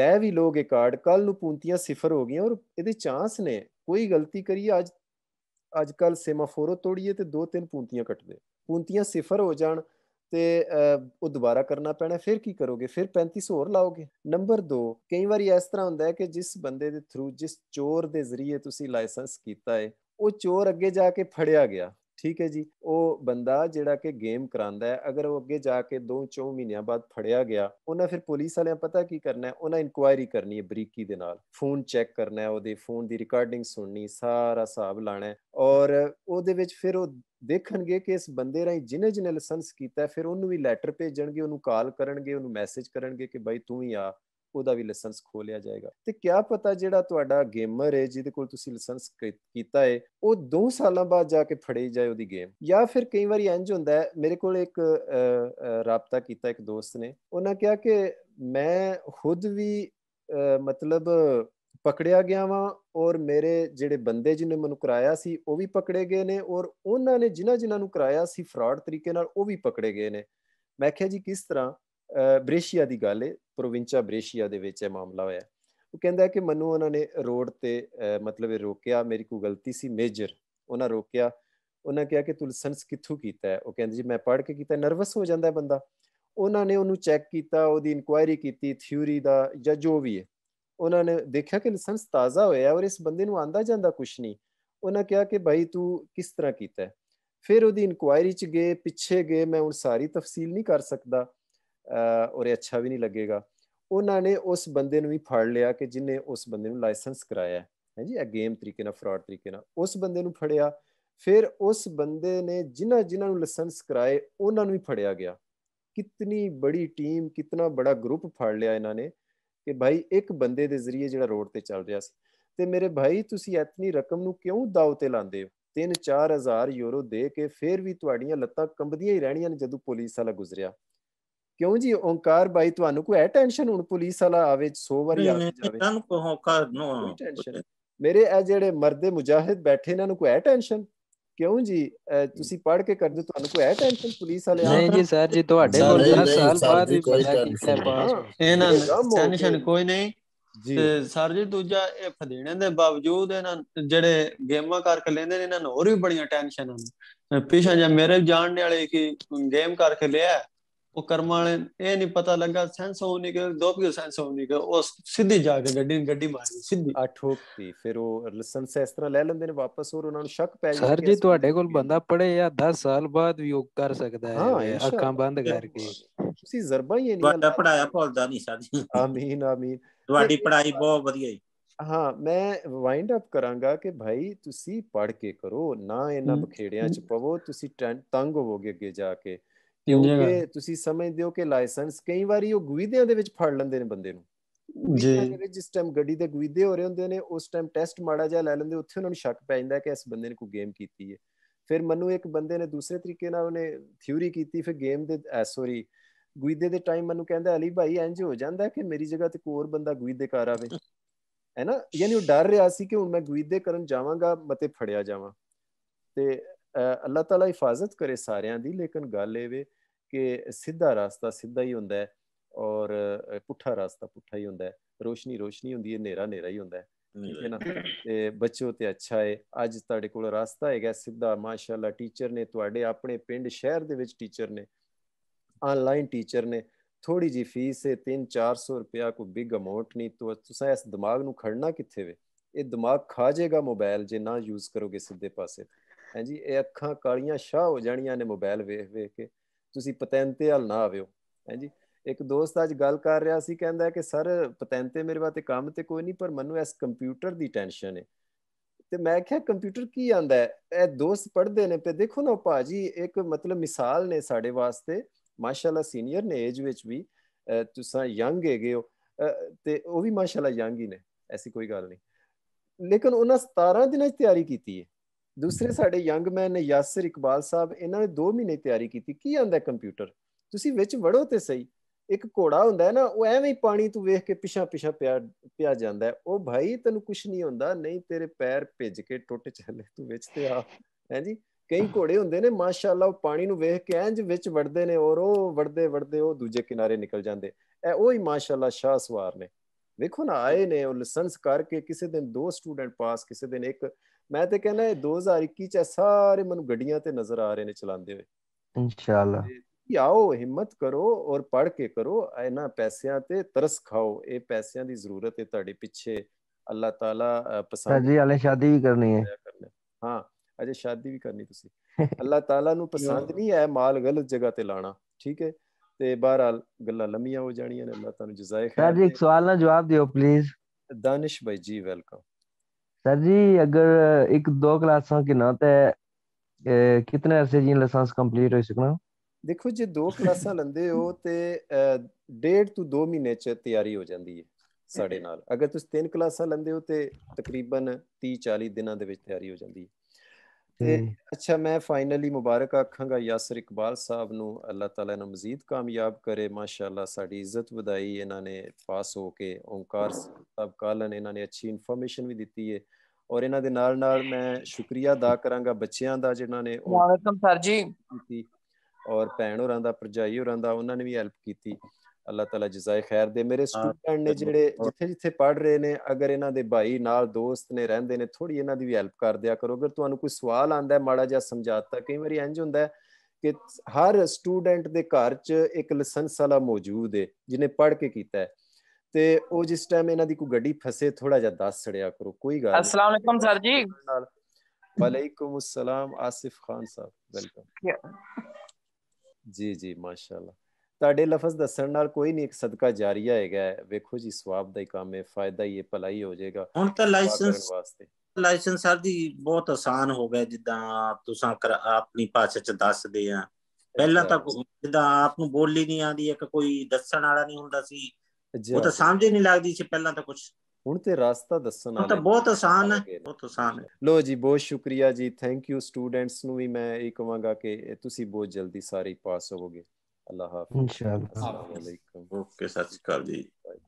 ਲੈ ਵੀ ਲੋਗੇ ਕਾਰਡ ਕੱਲ ਨੂੰ ਪੂੰਤੀਆਂ ਸਿਫਰ ਹੋ ਗਈਆਂ ਔਰ ਇਹਦੇ ਚਾਂਸ ਨੇ ਕੋਈ ਗਲਤੀ ਕਰੀ ਅੱਜ ਅੱਜ ਕੱਲ ਸੇਮਾਫੋਰੋ ਤੋੜੀਏ ਤੇ ਦੋ ਤਿੰਨ ਪੂੰਤੀਆਂ ਕੱਟਦੇ ਪੂੰਤੀਆਂ ਸਿਫਰ ਹੋ ਜਾਣ ਤੇ ਉਹ ਦੁਬਾਰਾ ਕਰਨਾ ਪੈਣਾ ਫਿਰ ਕੀ ਕਰੋਗੇ ਫਿਰ 3500 ਹੋਰ ਲਾਓਗੇ ਨੰਬਰ 2 ਕਈ ਵਾਰੀ ਇਸ ਤਰ੍ਹਾਂ ਹੁੰਦਾ ਹੈ ਕਿ ਜਿਸ ਬੰਦੇ ਦੇ ਥਰੂ ਜਿਸ ਚੋਰ ਦੇ ਜ਼ਰੀਏ ਤੁਸੀਂ ਲਾਇਸੈਂਸ ਕੀਤਾ ਹੈ ਉਹ ਚੋਰ ਅੱਗੇ ਜਾ ਕੇ ਫੜਿਆ ਗਿਆ ਠੀਕ ਹੈ ਜੀ ਉਹ ਬੰਦਾ ਜਿਹੜਾ ਕਿ ਗੇਮ ਕਰਾਂਦਾ ਹੈ ਅਗਰ ਉਹ ਅੱਗੇ ਜਾ ਕੇ 2-4 ਮਹੀਨਿਆਂ ਬਾਅਦ ਫੜਿਆ ਗਿਆ ਉਹਨਾਂ ਫਿਰ ਪੁਲਿਸ ਵਾਲਿਆਂ ਪਤਾ ਕੀ ਕਰਨਾ ਹੈ ਉਹਨਾਂ ਇਨਕੁਆਇਰੀ ਕਰਨੀ ਹੈ ਬਰੀਕੀ ਦੇ ਨਾਲ ਫੋਨ ਚੈੱਕ ਕਰਨਾ ਹੈ ਉਹਦੇ ਫੋਨ ਦੀ ਰਿਕਾਰਡਿੰਗ ਸੁਣਨੀ ਸਾਰਾ ਹਿਸਾਬ ਲਾਣਾ ਔਰ ਉਹਦੇ ਵਿੱਚ ਫਿਰ ਉਹ ਦੇਖਣਗੇ ਕਿ ਇਸ ਬੰਦੇ ਰਾਈ ਜਿਨੇ ਜਿਨੇ ਲਾਇਸੈਂਸ ਕੀਤਾ ਹੈ ਫਿਰ ਉਹਨੂੰ ਵੀ ਲੈਟਰ ਭੇਜਣਗੇ ਉਹਨੂੰ ਕਾਲ ਕਰਨਗੇ ਉਹਨੂੰ ਮੈਸੇਜ ਕਰਨਗੇ ਕਿ ਬਾਈ ਤੂੰ ਹੀ ਆ ਉਹਦਾ ਵੀ ਲਾਇਸੈਂਸ ਖੋਲਿਆ ਜਾਏਗਾ ਤੇ ਕਿਆ ਪਤਾ ਜਿਹੜਾ ਤੁਹਾਡਾ ਗੇਮਰ ਹੈ ਜਿਹਦੇ ਕੋਲ ਤੁਸੀਂ ਲਾਇਸੈਂਸ ਕੀਤਾ ਹੈ ਉਹ 2 ਸਾਲਾਂ ਬਾਅਦ ਜਾ ਕੇ ਫੜੇ ਜਾਏ ਉਹਦੀ ਗੇਮ ਜਾਂ ਫਿਰ ਕਈ ਵਾਰੀ ਇੰਜ ਹੁੰਦਾ ਹੈ ਮੇਰੇ ਕੋਲ ਇੱਕ ਰਾਬਤਾ ਕੀਤਾ ਇੱਕ ਦੋਸਤ ਨੇ ਉਹਨਾਂ ਕਿਹਾ ਕਿ ਮੈਂ ਖੁਦ ਵੀ ਮਤਲਬ ਪਕੜਿਆ ਗਿਆ ਵਾਂ ਔਰ ਮੇਰੇ ਜਿਹੜੇ ਬੰਦੇ ਜਿਨੇ ਮੈਨੂੰ ਕਰਾਇਆ ਸੀ ਉਹ ਵੀ ਪਕੜੇ ਗਏ ਨੇ ਔਰ ਉਹਨਾਂ ਨੇ ਜਿਨ੍ਹਾਂ ਜਿਨ੍ਹਾਂ ਨੂੰ ਕਰਾਇਆ ਸੀ ਫਰਾਡ ਤਰੀਕੇ ਨਾਲ ਉਹ ਵੀ ਪਕੜੇ ਗਏ ਨੇ ਮੈਂ ਕਿਹਾ ਜੀ ਕਿਸ ਤਰ੍ਹਾਂ ਬ੍ਰੇਸ਼ੀਆ ਦੀ ਗੱਲ ਹੈ ਪ੍ਰੋਵਿੰਚਾ ਬ੍ਰੇਸ਼ੀਆ ਦੇ ਵਿੱਚ ਇਹ ਮਾਮਲਾ ਹੋਇਆ ਉਹ ਕਹਿੰਦਾ ਕਿ ਮੈਨੂੰ ਉਹਨਾਂ ਨੇ ਰੋਡ ਤੇ ਮਤਲਬ ਇਹ ਰੋਕਿਆ ਮੇਰੀ ਕੋ ਗਲਤੀ ਸੀ ਮੇਜਰ ਉਹਨਾਂ ਰੋਕਿਆ ਉਹਨਾਂ ਕਿਹਾ ਕਿ ਤੂੰ ਲਾਇਸੈਂਸ ਕਿੱਥੋਂ ਕੀਤਾ ਹੈ ਉਹ ਕਹਿੰਦੇ ਜੀ ਮੈਂ ਪੜ੍ਹ ਕੇ ਕੀਤਾ ਨਰਵਸ ਹੋ ਜਾਂਦਾ ਹੈ ਬੰਦਾ ਉਹਨਾਂ ਨੇ ਉਹਨੂੰ ਚੈੱਕ ਕੀਤਾ ਉਹਦੀ ਇਨਕੁਆਇਰੀ ਕੀਤੀ ਥਿਊਰੀ ਦਾ ਜਾਂ ਜੋ ਵੀ ਹੈ ਉਹਨਾਂ ਨੇ ਦੇਖਿਆ ਕਿ ਲਾਇਸੈਂਸ ਤਾਜ਼ਾ ਹੋਇਆ ਔਰ ਇਸ ਬੰਦੇ ਨੂੰ ਆਂਦਾ ਜਾਂਦਾ ਕੁਝ ਨਹੀਂ ਉਹਨਾਂ ਕਿਹਾ ਕਿ ਭਾਈ ਤੂੰ ਕਿਸ ਤਰ੍ਹਾਂ ਕੀਤਾ ਫਿਰ ਉਹਦੀ ਇਨਕੁਆਇਰੀ ਚ ਗਏ ਪਿੱਛੇ ਗਏ ਮੈਂ ਹੁਣ ਸਾਰੀ ਤਫਸੀਲ ਨਹੀਂ ਕਰ ਸਕਦਾ ਔਰ ਇਹ ਅੱਛਾ ਵੀ ਨਹੀਂ ਲੱਗੇਗਾ ਉਹਨਾਂ ਨੇ ਉਸ ਬੰਦੇ ਨੂੰ ਵੀ ਫੜ ਲਿਆ ਕਿ ਜਿਨੇ ਉਸ ਬੰਦੇ ਨੂੰ ਲਾਇਸੈਂਸ ਕਰਾਇਆ ਹੈ ਜੀ ਇਹ ਗੇਮ ਤਰੀਕੇ ਨਾਲ ਫਰਾਡ ਤਰੀਕੇ ਨਾਲ ਉਸ ਬੰਦੇ ਨੂੰ ਫੜਿਆ ਫਿਰ ਉਸ ਬੰਦੇ ਨੇ ਜਿਨ੍ਹਾਂ ਜਿਨ੍ਹਾਂ ਨੂੰ ਲਾਇਸੈਂਸ ਕਰਾਏ ਉਹਨਾਂ ਨੂੰ ਵੀ ਫੜਿਆ ਗਿਆ ਕਿੰਨੀ ਬੜੀ ਟੀਮ ਕਿੰਨਾ ਬੜਾ ਗਰੁੱਪ ਫੜ ਲਿਆ ਇਹਨਾਂ ਨੇ ਕਿ ਭਾਈ ਇੱਕ ਬੰਦੇ ਦੇ ਜ਼ਰੀਏ ਜਿਹੜਾ ਰੋਡ ਤੇ ਚੱਲ ਰਿਹਾ ਸੀ ਤੇ ਮੇਰੇ ਭਾਈ ਤੁਸੀਂ ਇਤਨੀ ਰਕਮ ਨੂੰ ਕਿਉਂ ਦਾਅ ਤੇ ਲਾਂਦੇ ਹੋ 3-4000 ਯੂਰੋ ਦੇ ਕੇ ਫਿਰ ਵੀ ਤੁਹਾਡੀਆਂ ਲੱਤਾਂ ਕੰਬਦੀਆਂ ਹੀ ਰਹਿਣੀਆਂ ਨੇ ਜਦੋਂ ਪੁਲਿਸ ਵਾਲਾ ਗੁਜ਼ਰਿਆ ਕਿਉਂ ਜੀ ਓੰਕਾਰ ਬਾਈ ਤੁਹਾਨੂੰ ਕੋਈ ਐ ਟੈਨਸ਼ਨ ਹੁਣ ਪੁਲਿਸ ਵਾਲਾ ਆਵੇ 100 ਵਾਰੀ ਆ ਜਾਵੇ ਤੁਹਾਨੂੰ ਕੋ ਓੰਕਾਰ ਨੋ ਮੇਰੇ ਇਹ ਜਿਹੜੇ ਮਰਦੇ ਮੁਜਾਹਿਦ ਬੈਠੇ ਇਹਨਾਂ ਨੂੰ ਕੋਈ ਐ ਟੈਨਸ਼ਨ ਕਿਉਂ ਜੀ ਤੁਸੀਂ ਪੜ੍ਹ ਕੇ ਕਰਦੇ ਤੁਹਾਨੂੰ ਕੋਈ ਐ ਟੈਨਸ਼ਨ ਪੁਲਿਸ ਵਾਲੇ ਆ ਨਹੀਂ ਜੀ ਸਰ ਜੀ ਤੁਹਾਡੇ ਕੋਲ 10 ਸਾਲ ਬਾਅਦ ਹੀ ਕੋਈ ਕੀਤਾ ਪਾਸ ਇਹਨਾਂ ਟੈਨਸ਼ਨ ਕੋਈ ਨਹੀਂ ਜੀ ਸਰ ਜੀ ਦੂਜਾ ਇਹ ਫਦੇਣੇ ਦੇ ਬਾਵਜੂਦ ਇਹਨਾਂ ਜਿਹੜੇ ਗੇਮਾਂ ਕਰਕੇ ਲੈਂਦੇ ਨੇ ਇਹਨਾਂ ਨੂੰ ਹੋਰ ਵੀ ਬੜੀਆਂ ਟੈਨਸ਼ਨਾਂ ਨੇ ਪਿਛਾ ਜਾਂ ਮੇਰੇ ਜਾਣਨੇ ਵਾਲੇ ਕਿ ਗੇਮ ਕਰਕੇ ਲਿਆ ਉਹ ਕਰਮਾਂ ਵਾਲੇ ਇਹ ਨਹੀਂ ਪਤਾ ਲੱਗਾ ਸੈਂਸ ਗਿਆ ਕਿ ਦੋਪਿਓ ਸੈਂਸ ਨਹੀਂ ਕਿ ਉਹ ਸਿੱਧੀ ਜਾ ਕੇ ਗੱਡੀ ਗੱਡੀ ਮਾਰੀ ਸਿੱਧੀ ਆ ਠੋਕਤੀ ਫਿਰ ਉਹ ਲਾਇਸੈਂਸ ਇਸ ਤਰ੍ਹਾਂ ਲੈ ਲੈਂਦੇ ਨੇ ਵਾਪਸ ਹੋਰ ਉਹਨਾਂ ਨੂੰ ਸ਼ੱਕ ਪੈ ਜਾਂਦਾ ਸਰ ਜੀ ਤੁਹਾਡੇ ਕੋਲ ਬੰਦਾ ਪੜੇ ਜਾਂ 10 ਸਾਲ ਬਾਅਦ ਵੀ ਉਹ ਕਰ ਸਕਦਾ ਹੈ ਅੱਖਾਂ ਬੰਦ ਕਰਕੇ ਤੁਸੀਂ ਜ਼ਰਬਾ ਹੀ ਨਹੀਂ ਤੁਹਾਡਾ ਪੜਾਇਆ ਭੁੱਲਦਾ ਨਹੀਂ ਸਾਡੀ ਆਮੀਨ ਆਮੀਨ ਤੁਹਾਡੀ ਪੜਾਈ ਬਹੁਤ ਵਧੀਆ ਹੈ ਹਾਂ ਮੈਂ ਵਾਈਂਡ ਅਪ ਕਰਾਂਗਾ ਕਿ ਭਾਈ ਤੁਸੀਂ ਪੜ੍ਹ ਕੇ ਕਰੋ ਨਾ ਇਹਨਾਂ ਬਖੇੜਿਆਂ ਚ ਪਵੋ ਤੁਸੀਂ ਤੰਗ ਹੋਵੋਗੇ ਅੱਗੇ ਜਾ ਕੇ ਕਿਉਂਕਿ ਤੁਸੀਂ ਸਮਝਦੇ ਹੋ ਕਿ ਲਾਇਸੈਂਸ ਕਈ ਵਾਰੀ ਉਹ ਗੁਈਦਿਆਂ ਦੇ ਵਿੱਚ ਫੜ ਲੈਂਦੇ ਨੇ ਬੰਦੇ ਨੂੰ ਜੀ ਜਿਸ ਟਾਈਮ ਗੱਡੀ ਦੇ ਗੁਈਦੇ ਹੋ ਰਹੇ ਹੁੰਦੇ ਨੇ ਉਸ ਟਾਈਮ ਟੈਸਟ ਮਾੜਾ ਜਿਹਾ ਲੈ ਲੈਂਦੇ ਉੱਥੇ ਉਹਨਾਂ ਨੂੰ ਸ਼ੱਕ ਪੈ ਜਾਂਦਾ ਕਿ ਇਸ ਬੰਦੇ ਨੇ ਕੋਈ ਗੇਮ ਕੀਤੀ ਹੈ ਫਿਰ ਮੰਨੂ ਇੱਕ ਬੰਦੇ ਨੇ ਦੂਸਰੇ ਤਰੀਕੇ ਨਾਲ ਉਹਨੇ ਥਿਊਰੀ ਕੀਤੀ ਫਿਰ ਗੇਮ ਦੇ ਸੌਰੀ ਗੁਈਦੇ ਦੇ ਟਾਈਮ ਮੰਨੂ ਕਹਿੰਦਾ ਅਲੀ ਭਾਈ ਇੰਜ ਹੋ ਜਾਂਦਾ ਕਿ ਮੇਰੀ ਜਗ੍ਹਾ ਤੇ ਕੋਰ ਬੰਦਾ ਗੁਈਦੇ ਕਰ ਆਵੇ ਹੈ ਨਾ ਯਾਨੀ ਉਹ ਡਰ ਰਿਹਾ ਸੀ ਕਿ ਹੁਣ ਮੈਂ ਗੁਈਦੇ ਕਰਨ ਜਾਵਾਂਗਾ ਮਤੇ ਫੜਿਆ ਜਾਵਾਂ ਤੇ ਅੱਲਾਹ ਤਾਲਾ ਹਿਫਾਜ਼ਤ ਕਰੇ ਸਾਰਿਆਂ ਦੀ ਲੇਕਿਨ ਗੱਲ ਇਹ ਵੇ ਕਿ ਸਿੱਧਾ ਰਸਤਾ ਸਿੱਧਾ ਹੀ ਹੁੰਦਾ ਹੈ ਔਰ ਪੁੱਠਾ ਰਸਤਾ ਪੁੱਠਾ ਹੀ ਹੁੰਦਾ ਹੈ ਰੋਸ਼ਨੀ ਰੋਸ਼ਨੀ ਹੁੰਦੀ ਹੈ ਹਨੇਰਾ ਹਨੇਰਾ ਹੀ ਹੁੰਦਾ ਹੈ ਠੀਕ ਹੈ ਨਾ ਤੇ ਬੱਚੋ ਤੇ ਅੱਛਾ ਹੈ ਅੱਜ ਤੁਹਾਡੇ ਕੋਲ ਰਸਤਾ ਹੈਗਾ ਸਿੱਧਾ ਮਾਸ਼ਾਅੱਲਾ ਟੀਚਰ ਨੇ ਤੁਹਾਡੇ ਆਪਣੇ ਪਿੰਡ ਸ਼ਹਿਰ ਦੇ ਵਿੱਚ ਟੀਚਰ ਨੇ ਆਨਲਾਈਨ ਟੀਚਰ ਨੇ ਥੋੜੀ ਜੀ ਫੀਸ ਹੈ 3-400 ਰੁਪਿਆ ਕੋ ਬਿਗ ਅਮਾਉਂਟ ਨਹੀਂ ਤੋ ਤੁਸੀਂ ਇਸ ਦਿਮਾਗ ਨੂੰ ਖੜਨਾ ਕਿੱਥੇ ਵੇ ਇਹ ਦਿਮਾਗ ਖਾ ਜਾਏਗਾ ਮੋਬਾਈਲ ਜੇ ਨਾ ਯੂਜ਼ ਕਰੋਗੇ ਸਿੱਧੇ ਪਾਸੇ ਹਾਂਜੀ ਇਹ ਅੱਖਾਂ ਕਾਲੀਆਂ ਸ਼ਾਹ ਹੋ ਜਾਣੀਆਂ ਨੇ ਮੋਬਾਈਲ ਵੇਖ ਵੇਖ ਕੇ ਤੁਸੀਂ ਪਤੈਂਤੇ ਹਲ ਨਾ ਆਵਿਓ ਹਾਂਜੀ ਇੱਕ ਦੋਸਤ ਅੱਜ ਗੱਲ ਕਰ ਰਿਹਾ ਸੀ ਕਹਿੰਦਾ ਕਿ ਸਰ ਪਤੈਂਤੇ ਮੇਰੇ ਬਾਤੇ ਕੰਮ ਤੇ ਕੋਈ ਨਹੀਂ ਪਰ ਮੈਨੂੰ ਇਸ ਕੰਪਿਊਟਰ ਦੀ ਟੈਨਸ਼ਨ ਹੈ ਤੇ ਮੈਂ ਕਿਹਾ ਕੰਪਿਊਟਰ ਕੀ ਆਂਦਾ ਹੈ ਇਹ ਦੋਸਤ ਪੜਦੇ ਨੇ ਤੇ ਦੇਖੋ ਨਾ ਭਾਜੀ ਇੱਕ ਮਤਲਬ ਮਿਸਾਲ ਨੇ ਸਾਡੇ ਵਾਸਤੇ ਮਾਸ਼ਾਅੱਲਾ ਸੀਨੀਅਰ ਨੇ ਏਜ ਵਿੱਚ ਵੀ ਤੁਸੀਂ ਯੰਗ ਹੈਗੇ ਹੋ ਤੇ ਉਹ ਵੀ ਮਾਸ਼ਾਅੱਲਾ ਯੰਗ ਹੀ ਨੇ ਐਸੀ ਕੋਈ ਗੱਲ ਨਹੀਂ ਲੇਕਿਨ ਉਹਨਾਂ 17 ਦਿਨਾਂ ਦੀ ਤਿਆਰੀ ਕੀਤੀ ਹੈ ਦੂਸਰੇ ਸਾਡੇ ਯੰਗ ਮੈਨ ਨੇ ਯਾਸਰ ਇਕਬਾਲ ਸਾਹਿਬ ਇਹਨਾਂ ਨੇ 2 ਮਹੀਨੇ ਤਿਆਰੀ ਕੀਤੀ ਕੀ ਆਂਦਾ ਕੰਪਿਊਟਰ ਤੁਸੀਂ ਵਿੱਚ ਵੜੋ ਤੇ ਸਹੀ ਇੱਕ ਘੋੜਾ ਹੁੰਦਾ ਹੈ ਨਾ ਉਹ ਐਵੇਂ ਹੀ ਪਾਣੀ ਤੂੰ ਵੇਖ ਕੇ ਪਿਛਾ ਪਿਛਾ ਪਿਆ ਪਿਆ ਜਾਂਦਾ ਉਹ ਭਾਈ ਤੈਨੂੰ ਕੁਝ ਨਹੀਂ ਹੁੰਦਾ ਨਹੀਂ ਤੇਰੇ ਪੈਰ ਭਿੱਜ ਕੇ ਟੁੱਟ ਚੱਲੇ ਤੂੰ ਵਿੱਚ ਤੇ ਆ ਹੈ ਜੀ ਕਈ ਘੋੜੇ ਹੁੰਦੇ ਨੇ ਮਾਸ਼ਾਅੱਲਾ ਉਹ ਪਾਣੀ ਨੂੰ ਵੇਖ ਕੇ ਇੰਜ ਵਿੱਚ ਵੜਦੇ ਨੇ ਔਰ ਉਹ ਵੜਦੇ ਵੜਦੇ ਉਹ ਦੂਜੇ ਕਿਨਾਰੇ ਨਿਕਲ ਜਾਂਦੇ ਐ ਉਹ ਹੀ ਮਾਸ਼ਾਅੱਲਾ ਸ਼ਾਹ ਸਵਾਰ ਨੇ ਵੇਖੋ ਨਾ ਆਏ ਨੇ ਉਹ ਲਾਇਸੈਂਸ ਕਰਕੇ ਕਿਸੇ ਦਿਨ ਦੋ ਸਟੂਡੈਂਟ ਪਾਸ ਕਿਸੇ ਦਿਨ ਇੱਕ ਮੈਂ ਤੇ ਕਹਿੰਦਾ ਇਹ 2021 ਚ ਸਾਰੇ ਮੈਨੂੰ ਗੱਡੀਆਂ ਤੇ ਨਜ਼ਰ ਆ ਰਹੇ ਨੇ ਚਲਾਉਂਦੇ ਹੋਏ ਇਨਸ਼ਾਅੱਲਾ ਆਓ ਹਿੰਮਤ ਕਰੋ ਔਰ ਪੜ ਕੇ ਕਰੋ ਇਹਨਾਂ ਪੈਸਿਆਂ ਤੇ ਤਰਸ ਖਾਓ ਇਹ ਪੈਸਿਆਂ ਦੀ ਜ਼ਰੂਰਤ ਹੈ ਤੁਹਾਡੇ ਪਿੱਛੇ ਅੱਲਾਹ ਤਾਲਾ ਪਸੰਦ ਜੀ ਹਲੇ ਸ਼ਾਦੀ ਵੀ ਕਰਨੀ ਹੈ ਹਾਂ ਅਜੇ ਸ਼ਾਦੀ ਵੀ ਕਰਨੀ ਤੁਸੀਂ ਅੱਲਾਹ ਤਾਲਾ ਨੂੰ ਪਸੰਦ ਨਹੀਂ ਹੈ ਮਾਲ ਗਲਤ ਜਗ੍ਹਾ ਤੇ ਲਾਣਾ ਠੀਕ ਹੈ ਤੇ ਬਹਰਾਲ ਗੱਲਾਂ ਲੰਮੀਆਂ ਹੋ ਜਾਣੀਆਂ ਨੇ ਅੱਲਾਹ ਤੁਹਾਨੂੰ ਜਜ਼ਾਏ ਖੈਰ ਜੀ ਇੱਕ ਸਵਾਲ ਦਾ ਜਵਾਬ ਦਿਓ ਪਲੀਜ਼ ਦਾਨਿਸ਼ ਭਾਈ ਜੀ ਵੈਲਕਮ ਸਰ ਜੀ ਅਗਰ ਇੱਕ ਦੋ ਕਲਾਸਾਂ ਕਿ ਨਾ ਤੇ ਕਿਤਨੇ ਅਰਸੇ ਜੀ ਲਾਇਸੈਂਸ ਕੰਪਲੀਟ ਹੋ ਸਕਣਾ ਦੇਖੋ ਜੇ ਦੋ ਕਲਾਸਾਂ ਲੰਦੇ ਹੋ ਤੇ ਡੇਢ ਤੋਂ 2 ਮਹੀਨੇ ਚ ਤਿਆਰੀ ਹੋ ਜਾਂਦੀ ਹੈ ਸਾਡੇ ਨਾਲ ਅਗਰ ਤੁਸੀਂ ਤਿੰਨ ਕਲਾਸਾਂ ਲੰਦੇ ਹੋ ਤੇ ਤਕਰੀਬਨ 30 40 ਦਿਨਾਂ ਦੇ ਵਿੱਚ ਤਿਆਰੀ ਹੋ ਜਾਂਦੀ ਹੈ ਤੇ ਅੱਛਾ ਮੈਂ ਫਾਈਨਲੀ ਮੁਬਾਰਕ ਆਖਾਂਗਾ ਯਾਸਰ ਇਕਬਾਲ ਸਾਹਿਬ ਨੂੰ ਅੱਲਾਹ ਤਾਲਾ ਨੂੰ ਮਜ਼ੀਦ ਕਾਮਯਾਬ ਕਰੇ ਮਾਸ਼ਾਅੱਲਾ ਸਾਡੀ ਇੱਜ਼ਤ ਵਧਾਈ ਇਹਨਾਂ ਨੇ ਪਾਸ ਹੋ ਕੇ ਓਮਕਾਰ ਸਾਹਿਬ ਕਾਲਨ ਇਹਨਾਂ ਨੇ ਅੱਛੀ ਇਨਫੋਰਮੇਸ਼ਨ ਵੀ ਦਿੱਤੀ ਹੈ ਔਰ ਇਹਨਾਂ ਦੇ ਨਾਲ ਨਾਲ ਮੈਂ ਸ਼ੁਕਰੀਆ ਅਦਾ ਕਰਾਂਗਾ ਬੱਚਿਆਂ ਦਾ ਜਿਨ੍ਹਾਂ ਨੇ ਵਾਲੇਕਮ ਸਰ ਜੀ ਔਰ ਭੈਣ ਹੋਰਾਂ ਦਾ ਪਰਜਾਈ ਹੋਰਾਂ ਦਾ ਉਹਨਾਂ ਨੇ ਵੀ ਹੈਲਪ ਕੀਤੀ ਅੱਲਾਹ ਤਾਲਾ ਜਜ਼ਾਏ ਖੈਰ ਦੇ ਮੇਰੇ ਸਟੂਡੈਂਟ ਨੇ ਜਿਹੜੇ ਜਿੱਥੇ ਜਿੱਥੇ ਪੜ ਰਹੇ ਨੇ ਅਗਰ ਇਹਨਾਂ ਦੇ ਭਾਈ ਨਾਲ ਦੋਸਤ ਨੇ ਰਹਿੰਦੇ ਨੇ ਥੋੜੀ ਇਹਨਾਂ ਦੀ ਵੀ ਹੈਲਪ ਕਰ ਦਿਆ ਕਰੋ ਅਗਰ ਤੁਹਾਨੂੰ ਕੋਈ ਸਵਾਲ ਆਂਦਾ ਹੈ ਮਾੜਾ ਜਿਹਾ ਸਮਝਾਤਾ ਕਈ ਵਾਰੀ ਇੰਜ ਹੁੰਦਾ ਹੈ ਕਿ ਹਰ ਸਟੂਡੈਂਟ ਦੇ ਘਰ 'ਚ ਇੱਕ ਲਾਇਸੈਂਸ ਵਾਲਾ ਮੌਜੂਦ ਹੈ ਜਿਨੇ ਪੜ੍ਹ ਕੇ ਕੀਤਾ ਹੈ ਤੇ ਉਹ ਜਿਸ ਟਾਈਮ ਇਹਨਾਂ ਦੀ ਕੋਈ ਗੱਡੀ ਫਸੇ ਥੋੜਾ ਜਿਹਾ ਦੱਸ ਛੜਿਆ ਕਰੋ ਕੋਈ ਗੱਲ ਅਸਲਾਮ ਅਲੈਕਮ ਸਰ ਜੀ ਵਾਲੇਕੁਮ ਅਸਲਾਮ ਆਸਿਫ ਖਾਨ ਸਾਹਿਬ ਵੈਲਕਮ ਜੀ ਜੀ ਮਾਸ਼ਾਅੱਲਾ ਤੁਹਾਡੇ ਲਫ਼ਜ਼ ਦੱਸਣ ਨਾਲ ਕੋਈ ਨਹੀਂ ਇੱਕ ਸਦਕਾ ਜਾਰੀ ਆਏਗਾ ਵੇਖੋ ਜੀ ਸਵਾਬ ਦਾ ਹੀ ਕੰਮ ਹੈ ਫਾਇਦਾ ਹੀ ਹੈ ਭਲਾਈ ਹੋ ਜਾਏਗਾ ਹੁਣ ਤਾਂ ਲਾਇਸੈਂਸ ਲਾਇਸੈਂਸ ਸਰ ਦੀ ਬਹੁਤ ਆਸਾਨ ਹੋ ਗਿਆ ਜਿੱਦਾਂ ਤੁਸੀਂ ਆਪਣੀ ਭਾਸ਼ਾ ਚ ਦੱਸਦੇ ਆ ਪਹਿਲਾਂ ਤਾਂ ਜਿੱਦਾਂ ਆਪ ਨੂੰ ਬੋਲੀ ਨਹੀਂ ਆਉਂਦੀ ਇੱਕ ਕੋਈ ਦੱਸਣ ਵਾਲਾ ਨਹੀਂ ਹੁੰਦਾ ਸੀ ਉਹ ਤਾਂ ਸਮਝ ਹੀ ਨਹੀਂ ਲੱਗਦੀ ਸੀ ਪਹਿਲਾਂ ਤਾਂ ਕੁਝ ਹੁਣ ਤੇ ਰਸਤਾ ਦੱਸਣਾ ਤਾਂ ਬਹੁਤ ਆਸਾਨ ਹੈ ਬਹੁਤ ਆਸਾਨ ਹੈ ਲੋ ਜੀ ਬਹੁਤ ਸ਼ੁਕਰੀਆ ਜੀ ਥੈਂਕ ਯੂ ਸਟੂਡੈਂਟਸ ਨੂੰ ਵੀ ਮੈਂ ਇਹ ਕਹਾਂਗਾ ਕਿ ਤੁਸੀਂ ਬਹੁਤ ਜਲਦੀ ਸਾਰੇ ਪਾਸ ਹੋਵੋਗੇ ਅੱਲਾਹ ਹਾਫਿਜ਼ ਇਨਸ਼ਾਅੱਲਾ ਅਸਲਾਮ ਅਲੈਕਮ ਓਕੇ ਸਤਿ ਸ਼੍ਰੀ ਅਕਾਲ ਜੀ